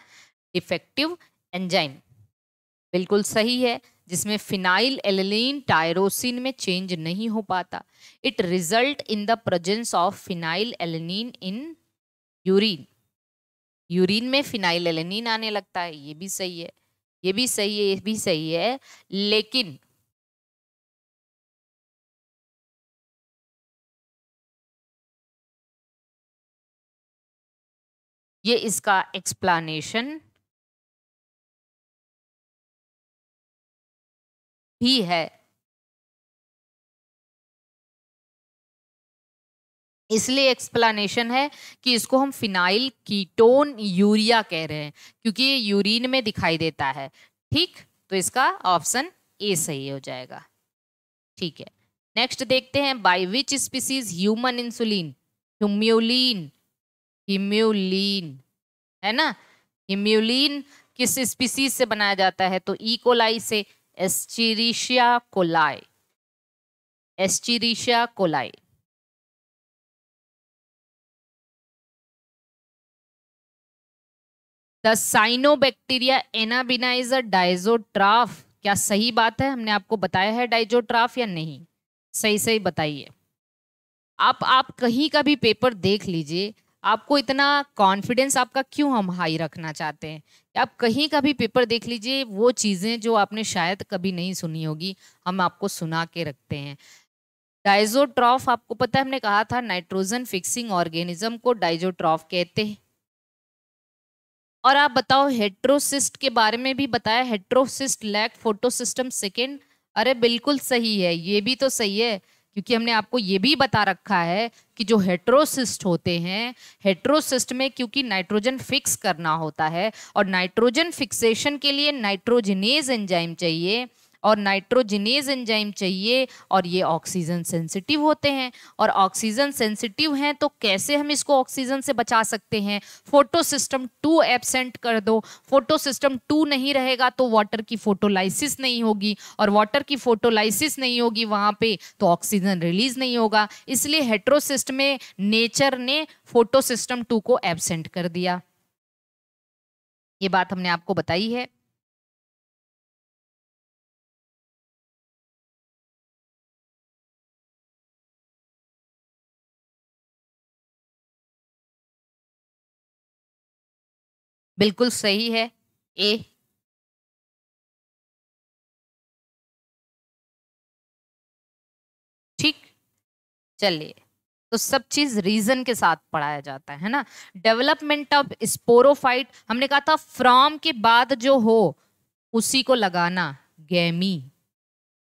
डिफेक्टिव एंजाइम बिल्कुल सही है जिसमें फिनाइल एलिन टायरोसिन में change नहीं हो पाता it result in the presence of phenylalanine in urine urine में फिनाइल एलिन आने लगता है ये भी सही है ये भी सही है ये भी सही है लेकिन ये इसका एक्सप्लानेशन भी है इसलिए एक्सप्लानेशन है कि इसको हम फिनाइल कीटोन यूरिया कह रहे हैं क्योंकि ये यूरिन में दिखाई देता है ठीक तो इसका ऑप्शन ए सही हो जाएगा ठीक है नेक्स्ट देखते हैं by which species human insulin humulin humulin है ना ह्यूम्यूलिन किस स्पीसीज से बनाया जाता है तो ईकोलाई e. से Escherichia coli Escherichia coli the cyanobacteria Anabaena is a diazotroph क्या सही बात है हमने आपको बताया है डाइजोट्राफ या नहीं सही सही बताइए आप आप कहीं का भी पेपर देख लीजिए आपको इतना कॉन्फिडेंस आपका क्यों हम हाई रखना चाहते हैं आप कहीं का भी पेपर देख लीजिए वो चीज़ें जो आपने शायद कभी नहीं सुनी होगी हम आपको सुना के रखते हैं डाइजोट्रॉफ आपको पता है हमने कहा था नाइट्रोजन फिक्सिंग ऑर्गेनिज्म को डाइजोट्रॉफ कहते हैं और आप बताओ हेट्रोसिस्ट के बारे में भी बताया हेट्रोसिस्ट लैक फोटोसिस्टम सेकेंड अरे बिल्कुल सही है ये भी तो सही है क्योंकि हमने आपको ये भी बता रखा है कि जो हेट्रोसिस्ट होते हैं हेट्रोसिस्ट में क्योंकि नाइट्रोजन फिक्स करना होता है और नाइट्रोजन फिक्सेशन के लिए नाइट्रोजनेज एंजाइम चाहिए और नाइट्रोजिनेज एंजाइम चाहिए और ये ऑक्सीजन सेंसिटिव होते हैं और ऑक्सीजन सेंसिटिव हैं तो कैसे हम इसको ऑक्सीजन से बचा सकते हैं फोटो सिस्टम टू एबसेंट कर दो फोटो सिस्टम टू नहीं रहेगा तो वाटर की फोटोलाइसिस नहीं होगी और वाटर की फोटोलाइसिस नहीं होगी वहाँ पे तो ऑक्सीजन रिलीज नहीं होगा इसलिए हेट्रोसिस्ट में नेचर ने फोटो सिस्टम टू को एबसेंट कर दिया ये बात हमने आपको बताई है बिल्कुल सही है ए ठीक चलिए तो सब चीज रीजन के साथ पढ़ाया जाता है ना डेवलपमेंट ऑफ स्पोरोफाइट हमने कहा था फ्रॉम के बाद जो हो उसी को लगाना गैमी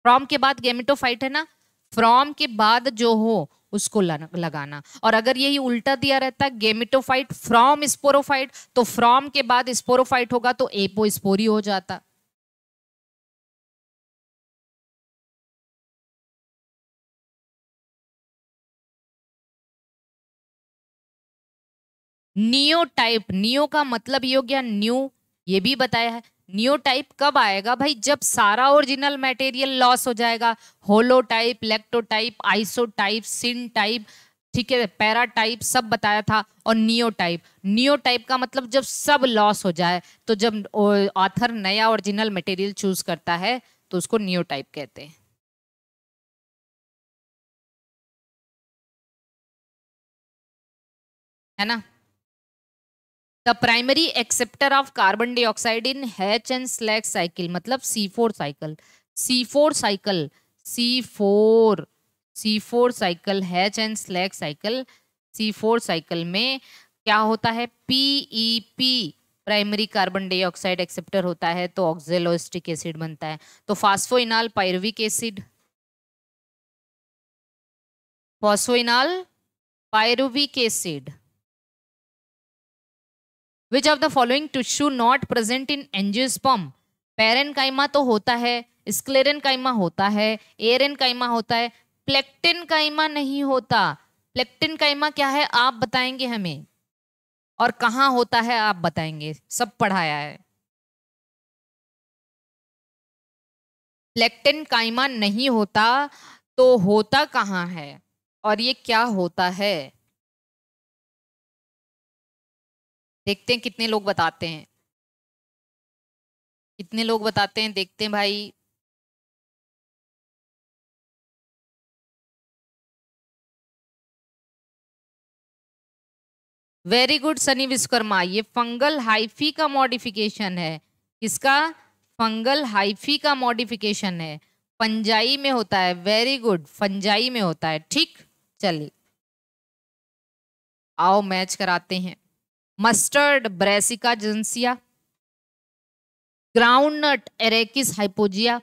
फ्रॉम के बाद गैमिटोफाइट है ना फ्रॉम के बाद जो हो उसको लगाना और अगर यही उल्टा दिया रहता है गेमिटोफाइट फ्रॉम स्पोरोफाइट तो फ्रॉम के बाद स्पोरोफाइट होगा तो एपो स्पोरी हो जाता नियो टाइप नियो का मतलब ये हो गया न्यू ये भी बताया है टाइप कब आएगा भाई जब सारा ओरिजिनल मटेरियल लॉस हो जाएगा holotype lectotype isotype syntype ठीक है पैरा टाइप सब बताया था और नियोटाइप टाइप का मतलब जब सब लॉस हो जाए तो जब ऑथर नया ओरिजिनल मटेरियल चूज करता है तो उसको नियोटाइप कहते हैं है ना the primary acceptor of carbon dioxide in Hatch and Slack cycle मतलब C four cycle C four cycle C four C four cycle Hatch and Slack cycle C four cycle में क्या होता है P primary carbon dioxide acceptor होता है तो oxaloacetic acid बनता है तो phosphoenol pyruvic acid phosphoenol pyruvic acid which of the following tissue not present in parenchyma तो होता है काइमा होता है काइमा होता है प्लेक्टिन काइमा नहीं होता प्लेक्टिन काइमा क्या है आप बताएंगे हमें और कहाँ होता है आप बताएंगे सब पढ़ाया है प्लेक्टिन काइमा नहीं होता तो होता कहाँ है और ये क्या होता है देखते हैं कितने लोग बताते हैं कितने लोग बताते हैं देखते हैं भाई वेरी गुड सनी विश्वकर्मा ये फंगल हाइफी का मॉडिफिकेशन है किसका फंगल हाइफी का मॉडिफिकेशन है फंजाई में होता है वेरी गुड फंजाई में होता है ठीक चलिए आओ मैच कराते हैं mustard Brassica juncea groundnut Arachis hypogaea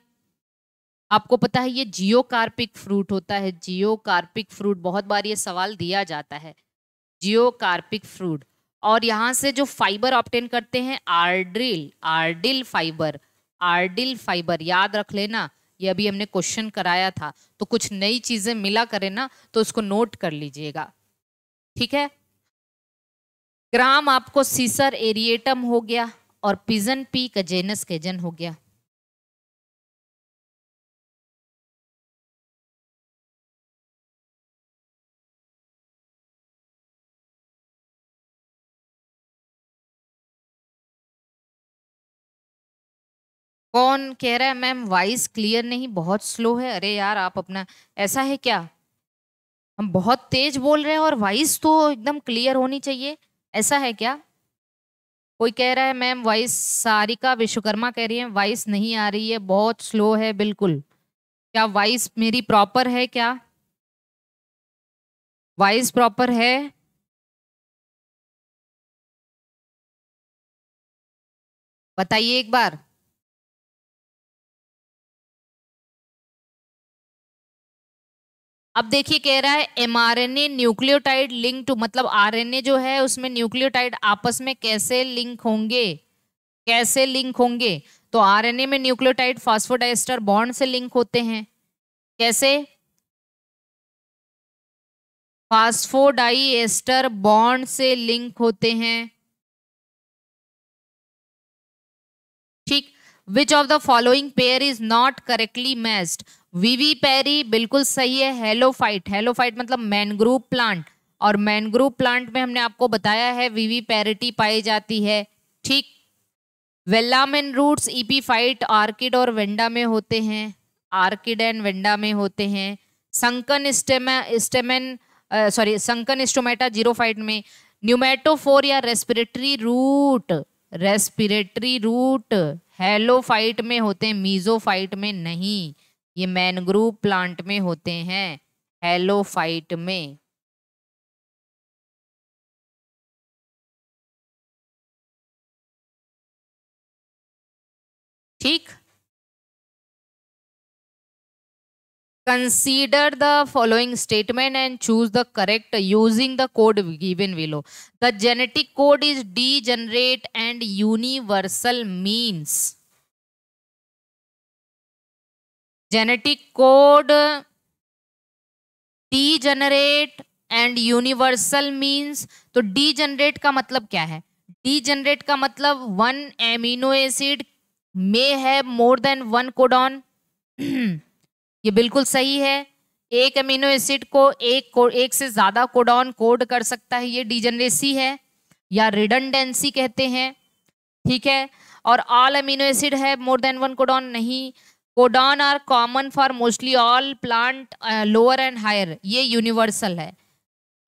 आपको पता है ये जियोकार्पिक फ्रूट होता है जियोकार्पिक फ्रूट बहुत बार ये सवाल दिया जाता है जियोकार्पिक फ्रूट और यहाँ से जो फाइबर ऑप्टेन करते हैं आर्ड्रिल आर्डिल फाइबर आर्डिल फाइबर याद रख लेना ये अभी हमने क्वेश्चन कराया था तो कुछ नई चीज़ें मिला करें ना तो उसको नोट कर लीजिएगा ठीक है ग्राम आपको सीसर एरिएटम हो गया और पिजन पी कजेनस केजन हो गया कौन कह रहा है मैम वॉइस क्लियर नहीं बहुत स्लो है अरे यार आप अपना ऐसा है क्या हम बहुत तेज बोल रहे हैं और वॉइस तो एकदम क्लियर होनी चाहिए ऐसा है क्या कोई कह रहा है मैम वॉइस सारिका विश्वकर्मा कह रही है वॉइस नहीं आ रही है बहुत स्लो है बिल्कुल क्या वॉइस मेरी प्रॉपर है क्या वॉइस प्रॉपर है बताइए एक बार अब देखिए कह रहा है M R N A nucleotide link to मतलब आरएनए जो है उसमें न्यूक्लियोटाइड आपस में कैसे लिंक होंगे कैसे लिंक होंगे तो आर एन ए में न्यूक्लियोटाइड फास्फोडाइस्टर बॉन्ड से लिंक होते हैं कैसे फास्फोडाइस्टर बॉन्ड से लिंक होते हैं ठीक which of the following pair is not correctly matched vivipary बिल्कुल सही है हेलोफाइट हेलोफाइट मतलब मैनग्रूव प्लांट और मैनग्रूव प्लांट में हमने आपको बताया है वीवी पेरिटी पाई जाती है ठीक velamen roots epiphyte orchid और वेंडा में होते हैं आर्किड एंड वेंडा में होते हैं sunken stoma stamen sorry sunken stomata फाइट में न्यूमेटोफोर या respiratory root respiratory root halophyte में होते हैं मीजोफाइट में नहीं ये मैनग्रूव प्लांट में होते हैं हेलोफाइट में ठीक consider the following statement and choose the correct using the code given below the genetic code is degenerate and universal means genetic code degenerate and universal means तो degenerate का मतलब क्या है D degenerate का मतलब one amino acid मे है more than one codon ये बिल्कुल सही है एक अमीनो एसिड को एक को, एक से ज़्यादा कोडॉन कोड कर सकता है ये डिजनरेसी है या रिडनडेंसी कहते हैं ठीक है और ऑल अमीनो एसिड है मोर देन वन कोडॉन नहीं codon are common for mostly all plant lower and higher ये यूनिवर्सल है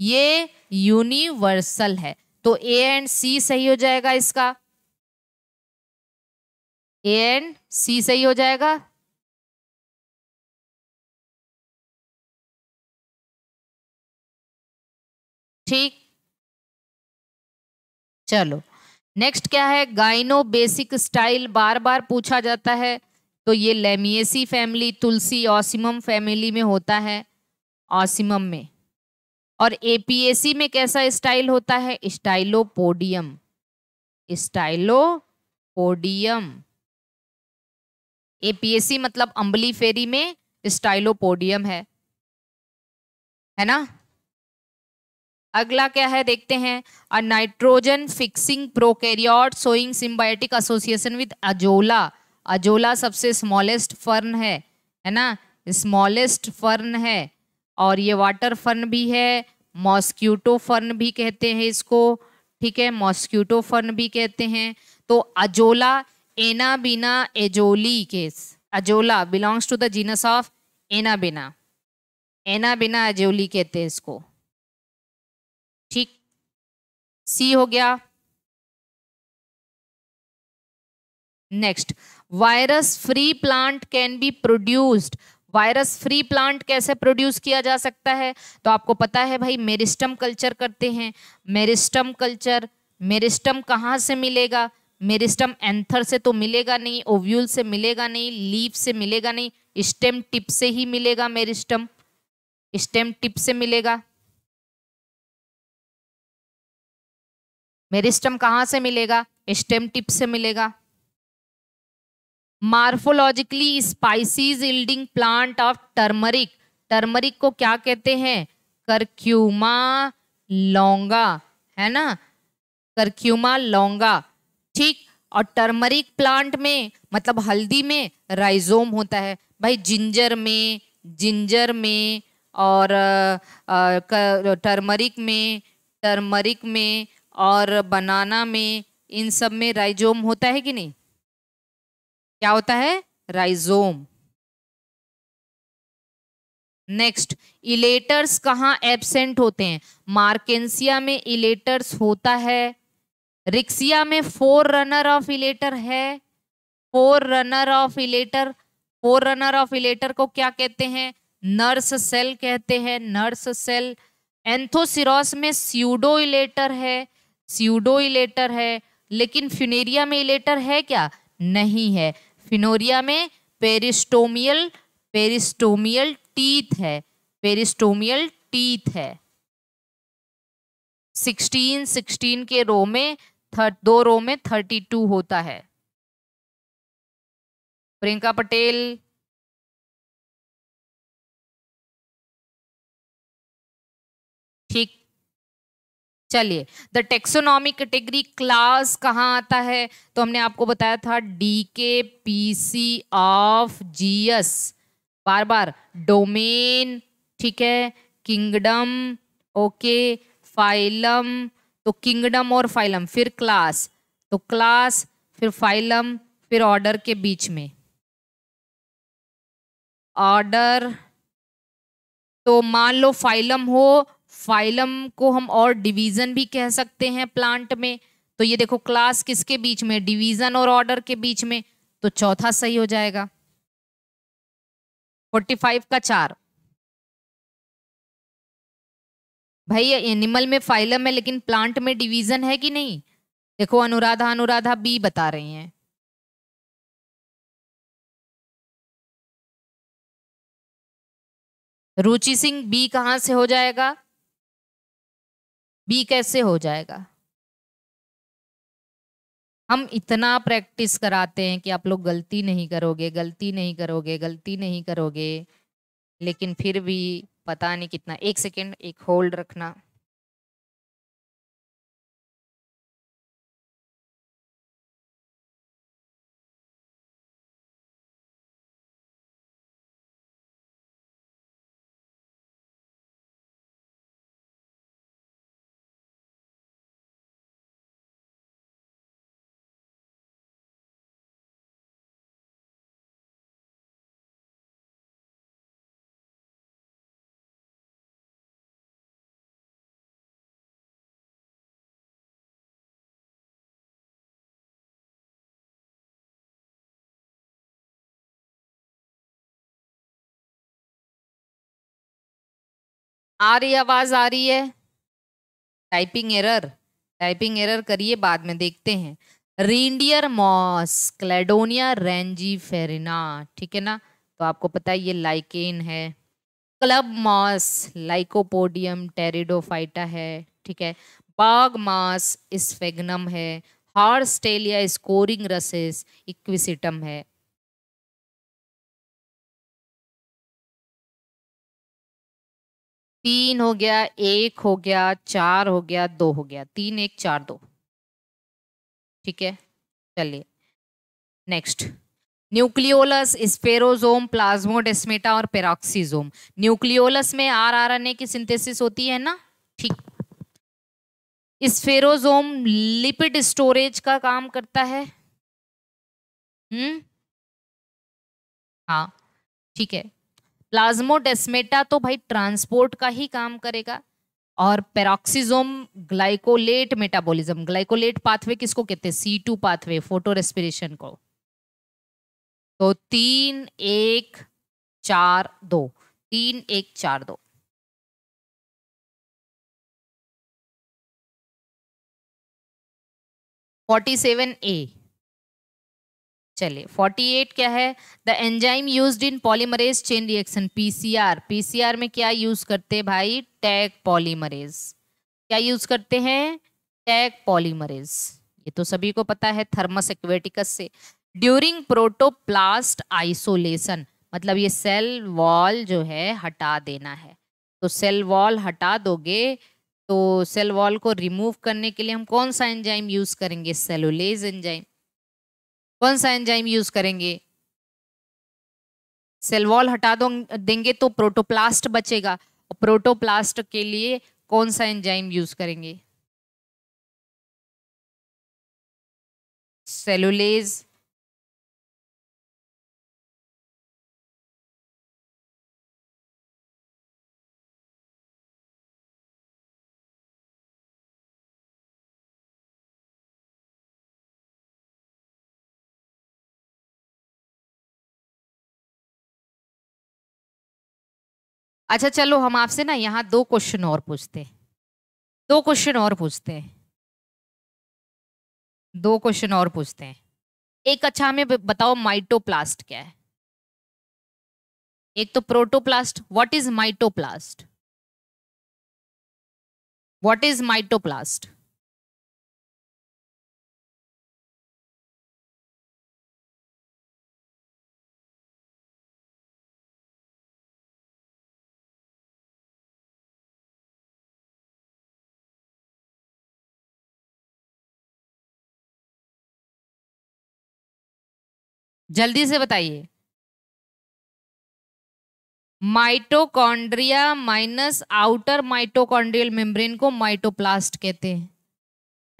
ये यूनिवर्सल है तो ए एंड सी सही हो जाएगा इसका ए एंड सी सही हो जाएगा ठीक चलो नेक्स्ट क्या है गाइनो बेसिक स्टाइल बार बार पूछा जाता है तो ये Lamiaceae family tulsi Ocimum family में होता है ऑसिमम में और एपीएसी में कैसा स्टाइल होता है स्टाइलोपोडियम स्टाइलोपोडियम एपीएसी मतलब अम्बली फेरी में स्टाइलोपोडियम है है ना अगला क्या है देखते हैं a nitrogen fixing prokaryote showing symbiotic association with Azolla Azolla सबसे स्मॉलेस्ट फर्न है है ना स्मॉलेस्ट फर्न है और ये वाटर फर्न भी है मॉस्क्यूटो फर्न भी कहते हैं इसको ठीक है मॉस्क्यूटो फर्न भी कहते हैं तो Azolla Anabaena azollae case Azolla belongs to the genus of Anabaena एना बिना अजोली कहते हैं इसको ठीक सी हो गया next virus free plant can be produced virus free plant कैसे प्रोड्यूस किया जा सकता है तो आपको पता है भाई मेरिस्टम कल्चर करते हैं मेरिस्टम कल्चर मेरिस्टम कहाँ से मिलेगा मेरिस्टम एंथर से तो मिलेगा नहीं ओव्यूल से मिलेगा नहीं लीफ से मिलेगा नहीं स्टेम टिप से ही मिलेगा मेरिस्टम स्टेम टिप से मिलेगा मेरिस्टम कहाँ से मिलेगा स्टेम टिप से मिलेगा morphologically spices yielding plant of turmeric turmeric को क्या कहते हैं करक्यूमा लौंगा है ना करक्यूमा लौंगा ठीक और टर्मरिक प्लांट में मतलब हल्दी में राइजोम होता है भाई जिंजर में जिंजर में और टर्मरिक में टर्मरिक में और बनाना में इन सब में राइजोम होता है कि नहीं क्या होता है राइजोम नेक्स्ट इलेटर्स कहाँ एबसेंट होते हैं मार्केंसिया में इलेटर्स होता है रिक्सिया में फोर रनर ऑफ इलेटर है forerunner of elater forerunner of elater को क्या कहते हैं नर्स सेल कहते हैं नर्स सेल एंथोसिरोस में स्यूडो इलेटर है स्यूडो इलेटर है लेकिन फ्यूनेरिया में इलेटर है क्या नहीं है फिनोरिया में पेरिस्टोमियल पेरिस्टोमियल टीथ है पेरिस्टोमियल टीथ है सिक्सटीन सिक्सटीन के रो में थर्ट दो रो में थर्टी टू होता है प्रियंका पटेल चलिए द टेक्सोनॉमी कैटेगरी क्लास कहाँ आता है तो हमने आपको बताया था D K P C of G S बार बार डोमेन ठीक है किंगडम ओके फाइलम तो किंगडम और फाइलम फिर क्लास तो क्लास फिर फाइलम फिर ऑर्डर के बीच में ऑर्डर तो मान लो फाइलम हो फाइलम को हम और डिवीजन भी कह सकते हैं प्लांट में तो ये देखो क्लास किसके बीच में डिवीजन और ऑर्डर के बीच में तो चौथा सही हो जाएगा 45 का चार भाई एनिमल में फाइलम है लेकिन प्लांट में डिवीजन है कि नहीं देखो अनुराधा अनुराधा बी बता रही हैं रुचि सिंह बी कहां से हो जाएगा बी कैसे हो जाएगा हम इतना प्रैक्टिस कराते हैं कि आप लोग गलती नहीं करोगे गलती नहीं करोगे गलती नहीं करोगे लेकिन फिर भी पता नहीं कितना एक सेकेंड एक होल्ड रखना आ रही आवाज आ रही है टाइपिंग एरर टाइपिंग एरर करिए बाद में देखते हैं reindeer moss Cladonia rangiferina ठीक है ना तो आपको पता है ये लाइकेन है क्लब मॉस लाइकोपोडियम टेरिडोफाइटा है ठीक है बाग मॉस स्फेगनम है हार्सटेलिया स्कोरिंग रसेस इक्विसिटम है तीन हो गया एक हो गया चार हो गया दो हो गया तीन एक चार दो ठीक है चलिए नेक्स्ट न्यूक्लियोलस स्पेरोजोम प्लाज्मोडेस्मेटा और पेरोक्सीजोम न्यूक्लियोलस में आर आर एन ए की सिंथेसिस होती है ना ठीक स्फेरोजोम लिपिड स्टोरेज का काम करता है हम्म हाँ ठीक है प्लाज्मोडेस्मेटा तो भाई ट्रांसपोर्ट का ही काम करेगा और peroxisome glycolate metabolism glycolate pathway किसको कहते हैं C two pathway photorespiration को तो तीन एक चार दो तीन एक चार दो फोर्टी सेवन ए चलिए 48 क्या है the enzyme use in polymerase chain reaction PCR PCR में क्या यूज करते हैं भाई टैग पॉलीमरेज क्या यूज करते हैं टैग पॉलीमरेज ये तो सभी को पता है थर्मस एक्वेटिकस से ड्यूरिंग प्रोटोप्लास्ट आइसोलेशन मतलब ये सेल वॉल जो है हटा देना है तो सेल वॉल हटा दोगे तो सेल वॉल को रिमूव करने के लिए हम कौन सा एंजाइम यूज करेंगे सेलुलेज एंजाइम कौन सा एंजाइम यूज करेंगे सेल वॉल हटा दो देंगे तो प्रोटोप्लास्ट बचेगा और प्रोटोप्लास्ट के लिए कौन सा एंजाइम यूज करेंगे सेलुलेज अच्छा चलो हम आपसे ना यहाँ दो क्वेश्चन और पूछते हैं दो क्वेश्चन और पूछते हैं दो क्वेश्चन और पूछते हैं एक अच्छा हमें बताओ माइटोप्लास्ट क्या है एक तो protoplast what is mitoplast what is mitoplast जल्दी से बताइए mitochondria minus outer mitochondrial membrane को माइटोप्लास्ट कहते हैं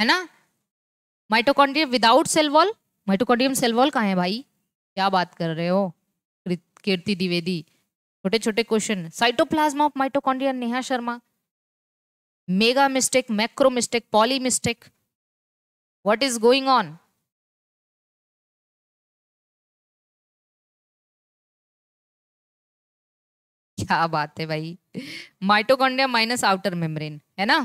है ना mitochondria without cell wall mitochondrium cell wall कहाँ है भाई क्या बात कर रहे हो कीर्ति द्विवेदी छोटे छोटे question cytoplasm of mitochondria Neha Sharma mega mistake macro mistake poly mistake what is going on क्या बात है भाई माइटोकॉन्ड्रिया माइनस आउटर मेम्ब्रेन है ना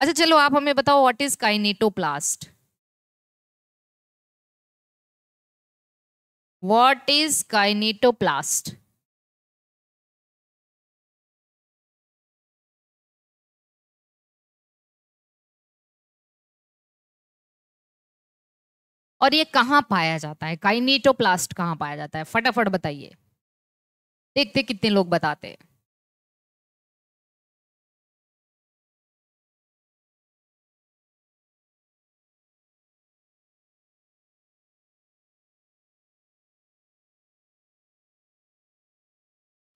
अच्छा चलो आप हमें बताओ what is kinetoplast what is kinetoplast और ये कहां पाया जाता है काइनेटोप्लास्ट कहां पाया जाता है फटाफट बताइए देखते कितने लोग बताते हैं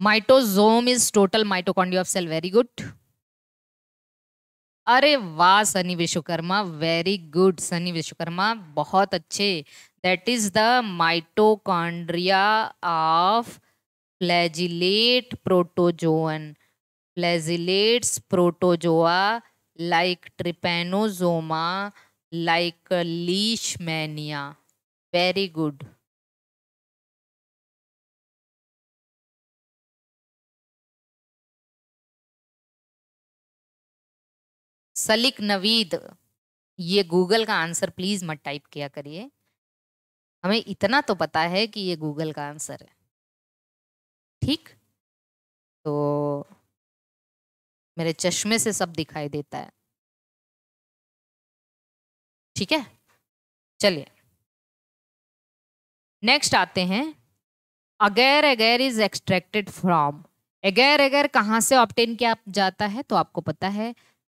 mitosome is total mitochondria of cell very good अरे वाह सनी विश्वकर्मा वेरी गुड सनी विश्वकर्मा बहुत अच्छे that is the mitochondria of flagellate protozoan flagellates protozoa like trypanosoma like leishmania very good Salik Naveed ये गूगल का आंसर प्लीज मत टाइप किया करिए हमें इतना तो पता है कि ये गूगल का आंसर है ठीक तो मेरे चश्मे से सब दिखाई देता है ठीक है चलिए नेक्स्ट आते हैं agar agar is extracted from agar agar कहाँ से ऑप्टेन किया जाता है तो आपको पता है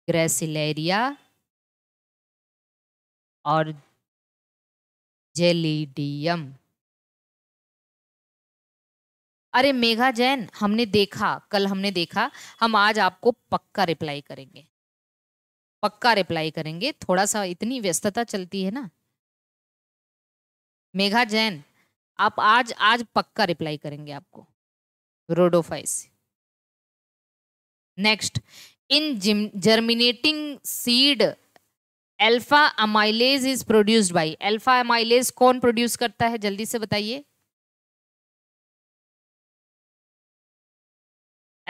ग्रेसिलेरिया और जेलीडियम अरे मेघा जैन हमने देखा कल हमने देखा हम आज आपको पक्का रिप्लाई करेंगे पक्का रिप्लाई करेंगे थोड़ा सा इतनी व्यस्तता चलती है ना मेघा जैन आप आज आज पक्का रिप्लाई करेंगे आपको रोडोफाइस नेक्स्ट इन जिम germinating seed alpha amylase is produced by alpha amylase कौन प्रोड्यूस करता है जल्दी से बताइए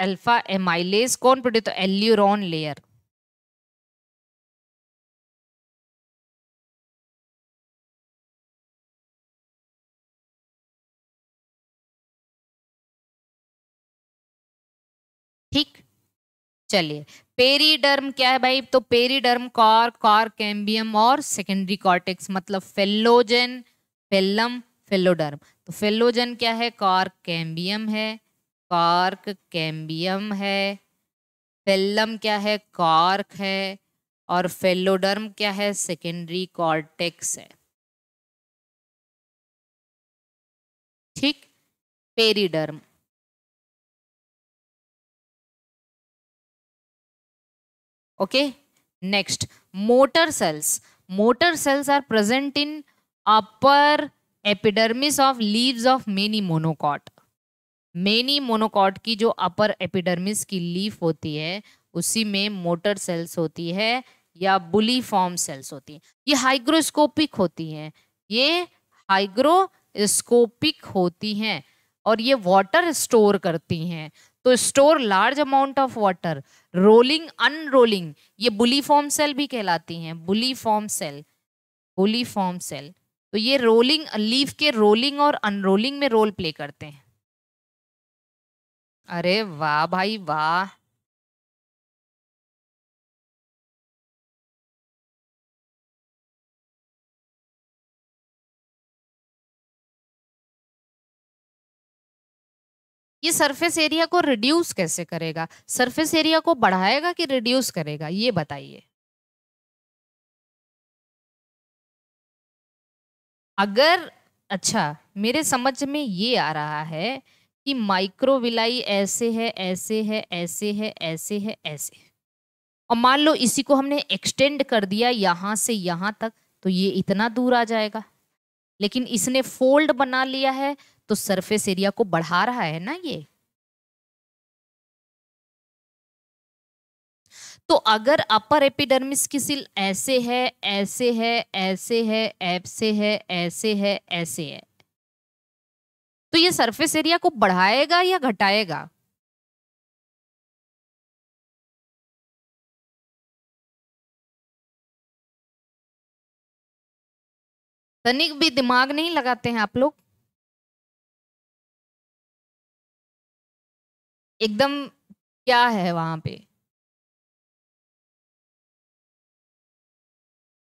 अल्फा एमाइलेज कौन प्रोड्यूस तो एल्यूरोन लेयर ठीक चलिए पेरीडर्म क्या है भाई तो पेरीडर्म कार कार कैम्बियम और सेकेंडरी कॉर्टेक्स मतलब फेलोजन फेलम फेलोडर्म तो फेलोजन क्या है कार कैम्बियम है कार्क कैम्बियम है फेलम क्या है कार्क है और फेलोडर्म क्या है सेकेंडरी कॉर्टेक्स है ठीक periderm okay next motor cells motor cells are present in upper epidermis of leaves of many monocot many monocot की जो अपर एपिडर्मिस की लीफ होती है उसी में मोटर सेल्स होती है या बुली फॉर्म सेल्स होती हैं ये हाइग्रोस्कोपिक होती हैं ये हाइग्रोस्कोपिक होती हैं और ये वाटर स्टोर करती हैं तो store large amount of water rolling unrolling ये बुली फॉर्म सेल भी कहलाती हैं bulliform cell bulliform cell तो ये रोलिंग लीफ के रोलिंग और अनरोलिंग में रोल प्ले करते हैं अरे वाह भाई वाह ये सरफेस एरिया को रिड्यूस कैसे करेगा सरफेस एरिया को बढ़ाएगा कि रिड्यूस करेगा ये बताइए अगर अच्छा मेरे समझ में ये आ रहा है कि माइक्रोविलाई ऐसे है ऐसे है ऐसे है ऐसे है ऐसे है और मान लो इसी को हमने एक्सटेंड कर दिया यहाँ से यहाँ तक तो ये इतना दूर आ जाएगा लेकिन इसने फोल्ड बना लिया है तो सरफेस एरिया को बढ़ा रहा है ना ये तो अगर अपर एपिडर्मिस की सिल ऐसे है ऐसे है ऐसे है ऐसे है ऐसे है ऐसे है तो ये सरफेस एरिया को बढ़ाएगा या घटाएगा तनिक भी दिमाग नहीं लगाते हैं आप लोग एकदम क्या है वहां पे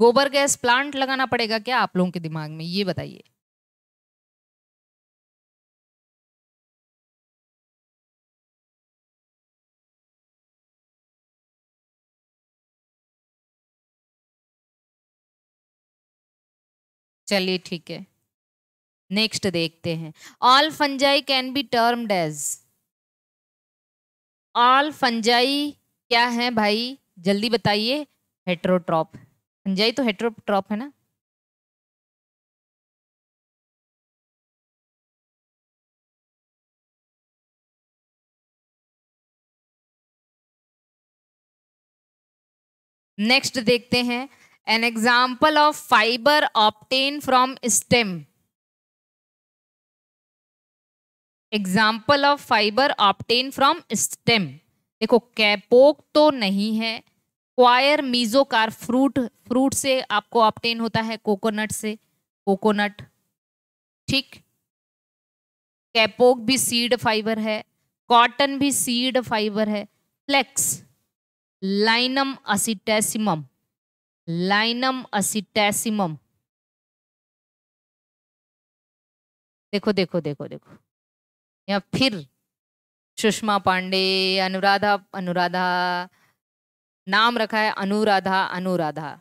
गोबर गैस प्लांट लगाना पड़ेगा क्या आप लोगों के दिमाग में ये बताइए चलिए ठीक है नेक्स्ट देखते हैं all fungi can be termed as all fungi क्या है भाई जल्दी बताइए हेट्रोट्रॉप फंजाई तो हेट्रोट्रॉप है ना नेक्स्ट देखते हैं an example of fiber obtained from stem example of fiber obtain from stem देखो कैपोक तो नहीं है क्वायर मीजोकार फ्रूट फ्रूट से आपको ऑप्टेन होता है कोकोनट से कोकोनट ठीक कैपोक भी सीड फाइबर है कॉटन भी सीड फाइबर है flax Linum usitatissimum Linum usitatissimum देखो देखो देखो देखो या फिर सुषमा पांडे अनुराधा अनुराधा नाम रखा है अनुराधा अनुराधा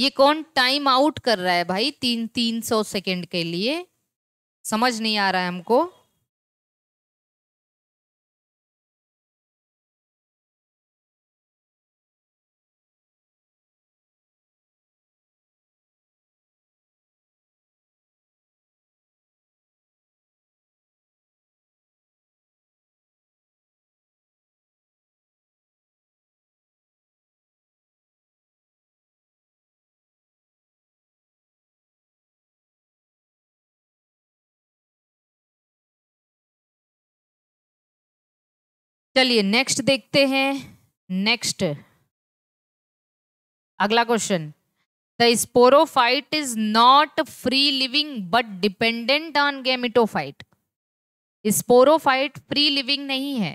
ये कौन टाइम आउट कर रहा है भाई तीन तीन सौ सेकेंड के लिए समझ नहीं आ रहा है हमको चलिए नेक्स्ट देखते हैं नेक्स्ट अगला question the sporophyte is not free living but dependent on gametophyte sporophyte free living नहीं है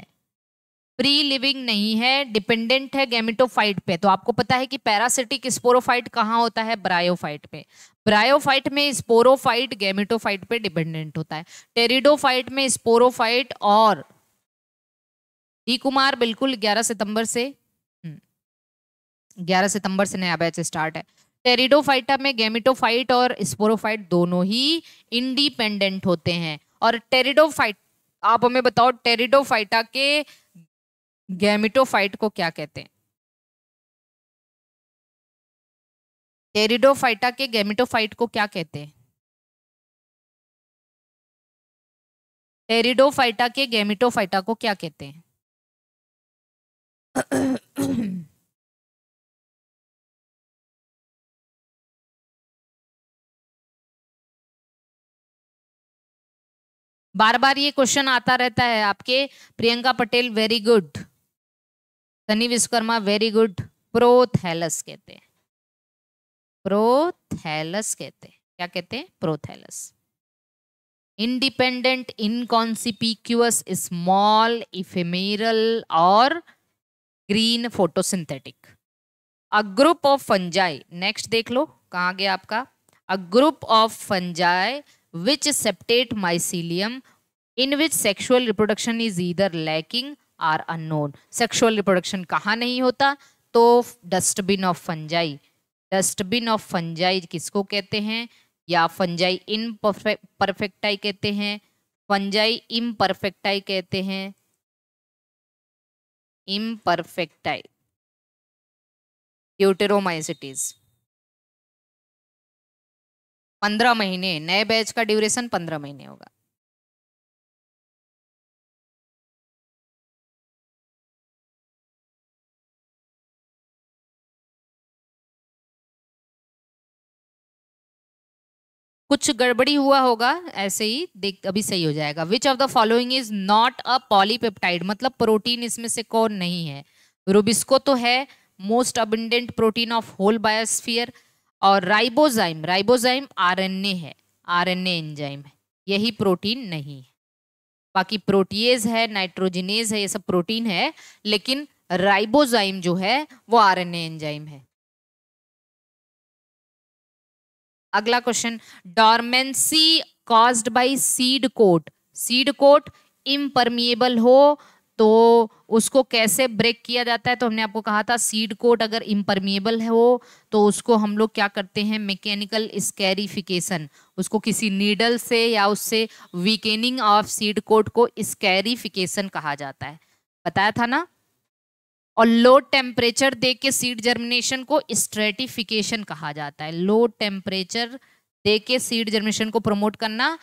फ्री लिविंग नहीं है डिपेंडेंट है गेमिटोफाइट पे तो आपको पता है कि पैरासिटिक स्पोरोफाइट कहाँ होता है ब्रायोफाइट पे ब्रायोफाइट में स्पोरोफाइट गेमिटोफाइट पे डिपेंडेंट होता है टेरिडोफाइट में स्पोरोफाइट और डी कुमार बिल्कुल 11 सितंबर से 11 हम्म, सितंबर से नया बैच स्टार्ट है टेरिडोफाइटा में गेमिटोफाइट और स्पोरोफाइट दोनों ही इंडिपेंडेंट होते हैं और टेरिडोफाइट आप हमें बताओ टेरिडोफाइटा के गैमिटोफाइट को क्या कहते हैं टेरिडोफाइटा के फाइट को क्या कहते हैं टेरिडोफाइटा के फाइटा को क्या कहते हैं बार बार ये क्वेश्चन आता रहता है आपके Priyanka Patel very good Sunny Vishwakarma very good prothallus कहते हैं प्रोथैलस कहते हैं क्या कहते हैं prothallus independent inconspicuous small ephemeral और green photosynthetic a group of fungi next देख लो कहाँ गया आपका a group of fungi which septate mycelium in which sexual reproduction is either lacking or unknown sexual reproduction कहाँ नहीं होता तो dustbin of fungi dustbin of fungi किसको कहते हैं या फंजाई इन परफेक्टाई कहते हैं फंजाई इम परफेक्टाई कहते हैं imperfecti ड्यूटेरोमाइसिटीज पंद्रह महीने नए बैच का ड्यूरेशन पंद्रह महीने होगा कुछ गड़बड़ी हुआ होगा ऐसे ही देख अभी सही हो जाएगा which of the following is not a polypeptide मतलब प्रोटीन इसमें से कौन नहीं है रूबिस्को तो है most abundant protein of whole biosphere और राइबोजाइम राइबोजाइम आरएनए है आरएनए एंजाइम है यही प्रोटीन नहीं है बाकी प्रोटीज है नाइट्रोजिनेज है ये सब प्रोटीन है लेकिन राइबोजाइम जो है वो आरएनए एंजाइम है अगला question dormancy caused by seed coat seed coat impermeable हो तो उसको कैसे ब्रेक किया जाता है तो हमने आपको कहा था सीड कोट अगर इम्परमिएबल हो तो उसको हम लोग क्या करते हैं मैकेनिकल स्कैरिफिकेशन उसको किसी नीडल से या उससे वीकेनिंग ऑफ सीड कोट को स्कैरिफिकेशन कहा जाता है बताया था ना और लो टेम्परेचर दे के सीड जर्मिनेशन को स्ट्रेटिफिकेशन कहा जाता है लो टेम्परेचर दे के सीड जर्मिनेशन को प्रमोट करना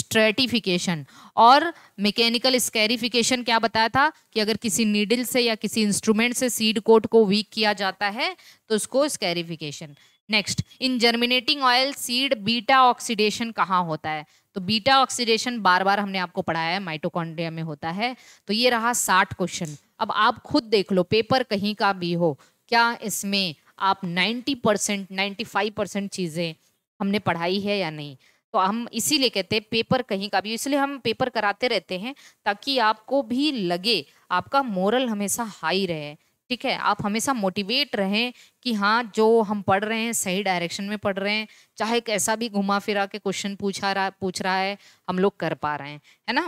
स्ट्रेटिफिकेशन और मैकेनिकल स्कैरिफिकेशन क्या बताया था कि अगर किसी नीडल से या किसी इंस्ट्रूमेंट से सीड कोट को वीक किया जाता है तो उसको scarification next in germinating oil seed beta oxidation कहाँ होता है तो बीटा ऑक्सीडेशन बार बार हमने आपको पढ़ाया है माइटोकॉन्ड्रिया में होता है तो ये रहा साठ क्वेश्चन अब आप खुद देख लो पेपर कहीं का भी हो क्या इसमें आप 90 परसेंट नाइन्टी परसेंट चीज़ें हमने पढ़ाई है या नहीं तो हम इसीलिए कहते हैं पेपर कहीं का भी इसलिए हम पेपर कराते रहते हैं ताकि आपको भी लगे आपका मोरल हमेशा हाई रहे ठीक है आप हमेशा मोटिवेट रहें कि हाँ जो हम पढ़ रहे हैं सही डायरेक्शन में पढ़ रहे हैं चाहे कैसा भी घुमा फिरा के क्वेश्चन पूछा रहा पूछ रहा है हम लोग कर पा रहे हैं है ना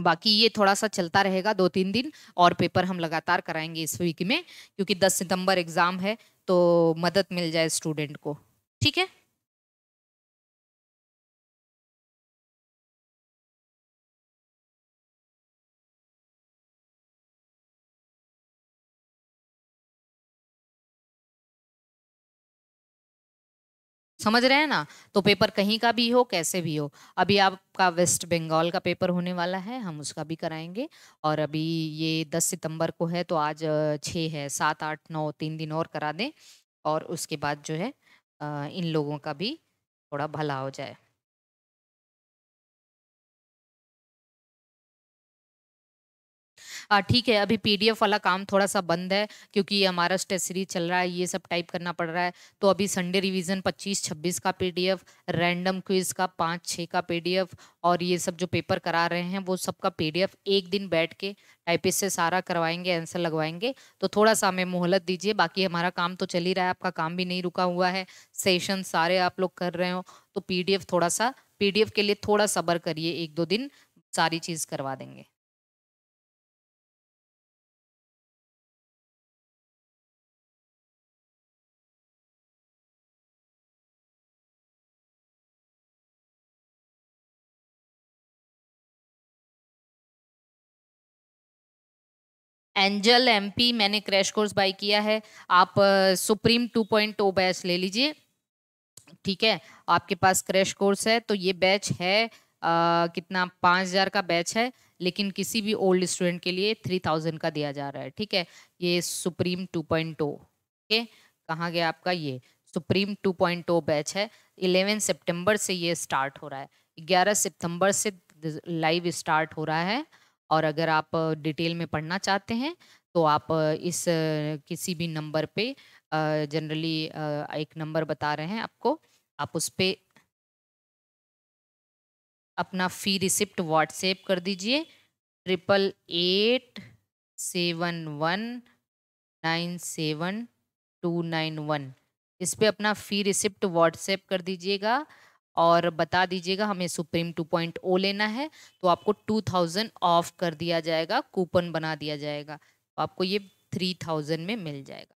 बाकी ये थोड़ा सा चलता रहेगा दो तीन दिन और पेपर हम लगातार कराएंगे इस वीक में क्योंकि 10 सितंबर एग्ज़ाम है तो मदद मिल जाए स्टूडेंट को ठीक है समझ रहे हैं ना तो पेपर कहीं का भी हो कैसे भी हो अभी आपका वेस्ट बंगाल का पेपर होने वाला है हम उसका भी कराएंगे और अभी ये दस सितंबर को है तो आज छः है सात आठ नौ तीन दिन और करा दें और उसके बाद जो है इन लोगों का भी थोड़ा भला हो जाए ठीक है अभी पीडीएफ वाला काम थोड़ा सा बंद है क्योंकि ये हमारा टेस्ट सीरीज चल रहा है ये सब टाइप करना पड़ रहा है तो अभी संडे रिवीजन 25-26 का पीडीएफ रैंडम क्विज का पाँच छः का पीडीएफ और ये सब जो पेपर करा रहे हैं वो सबका पीडीएफ एक दिन बैठ के टाइपिस्ट से सारा करवाएंगे आंसर लगवाएंगे तो थोड़ा सा हमें मोहलत दीजिए बाकी हमारा काम तो चल ही रहा है आपका काम भी नहीं रुका हुआ है सेशन सारे आप लोग कर रहे हो तो पीडीएफ थोड़ा सा पीडीएफ के लिए थोड़ा सब्र करिए एक दो दिन सारी चीज़ करवा देंगे एंजल एमपी मैंने क्रैश कोर्स बाई किया है आप supreme two point two batch ले लीजिए ठीक है आपके पास क्रैश कोर्स है तो ये बैच है आ, कितना पाँच हज़ार का बैच है लेकिन किसी भी ओल्ड स्टूडेंट के लिए थ्री थाउजेंड का दिया जा रहा है ठीक है ये supreme two point two okay कहाँ गया आपका ये supreme two point two batch है इलेवन सितंबर से ये स्टार्ट हो रहा है ग्यारह सितंबर से लाइव स्टार्ट हो रहा है और अगर आप डिटेल में पढ़ना चाहते हैं तो आप इस किसी भी नंबर पे जनरली एक नंबर बता रहे हैं आपको आप उस पर अपना फ़ी रिसिप्ट व्हाट्सएप कर दीजिए triple eight seven one nine seven two nine one इस पर अपना फ़ी रिसिप्ट व्हाट्सएप कर दीजिएगा और बता दीजिएगा हमें सुप्रीम 2.0 लेना है तो आपको 2000 ऑफ कर दिया जाएगा कूपन बना दिया जाएगा तो आपको ये 3000 में मिल जाएगा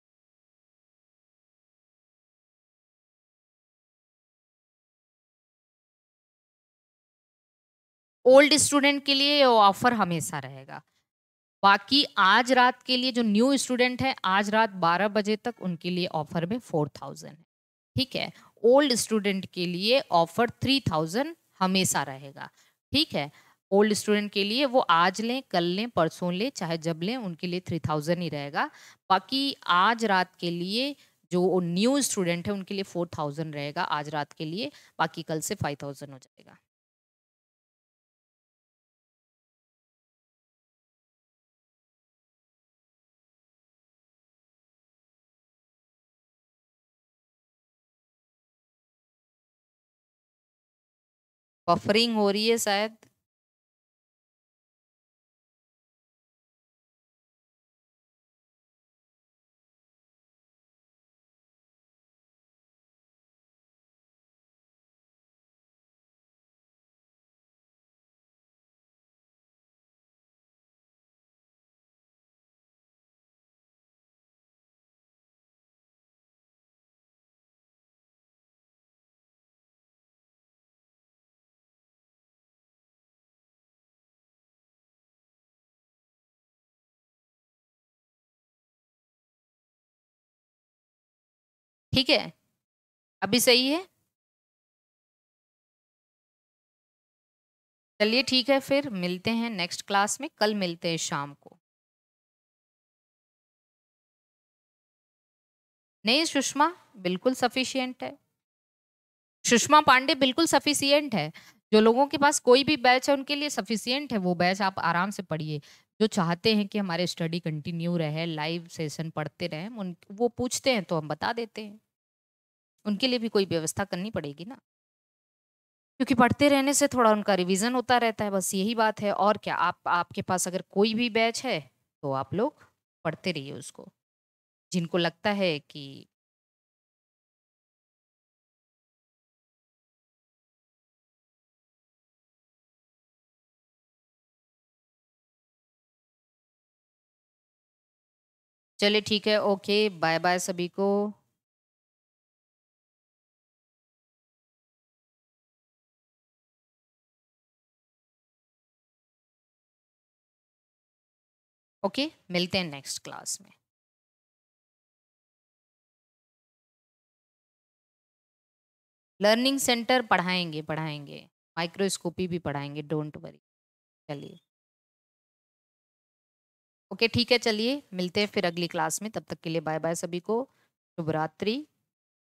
ओल्ड स्टूडेंट के लिए ऑफर हमेशा रहेगा बाकी आज रात के लिए जो न्यू स्टूडेंट है आज रात 12 बजे तक उनके लिए ऑफर में 4000 है ठीक है ओल्ड स्टूडेंट के लिए ऑफर थ्री थाउजेंड हमेशा रहेगा ठीक है ओल्ड स्टूडेंट के लिए वो आज लें कल लें परसों लें चाहे जब लें उनके लिए थ्री थाउजेंड ही रहेगा बाकी आज रात के लिए जो न्यू स्टूडेंट है उनके लिए फोर थाउजेंड रहेगा आज रात के लिए बाकी कल से फाइव थाउजेंड हो जाएगा बफरिंग हो रही है शायद ठीक है अभी सही है चलिए ठीक है फिर मिलते हैं नेक्स्ट क्लास में कल मिलते हैं शाम को नहीं सुषमा बिल्कुल सफिशियंट है सुषमा पांडे बिल्कुल सफिशियंट है जो लोगों के पास कोई भी बैच है उनके लिए सफिशियंट है वो बैच आप आराम से पढ़िए जो चाहते हैं कि हमारे स्टडी कंटिन्यू रहे लाइव सेशन पढ़ते रहें उन वो पूछते हैं तो हम बता देते हैं उनके लिए भी कोई व्यवस्था करनी पड़ेगी ना क्योंकि पढ़ते रहने से थोड़ा उनका रिवीजन होता रहता है बस यही बात है और क्या आप आपके पास अगर कोई भी बैच है तो आप लोग पढ़ते रहिए उसको जिनको लगता है कि चलिए ठीक है ओके बाय बाय सभी को ओके मिलते हैं नेक्स्ट क्लास में लर्निंग सेंटर पढ़ाएंगे पढ़ाएंगे माइक्रोस्कोपी भी पढ़ाएंगे डोंट वरी चलिए ओके ठीक है चलिए मिलते हैं फिर अगली क्लास में तब तक के लिए बाय बाय सभी को शुभरात्रि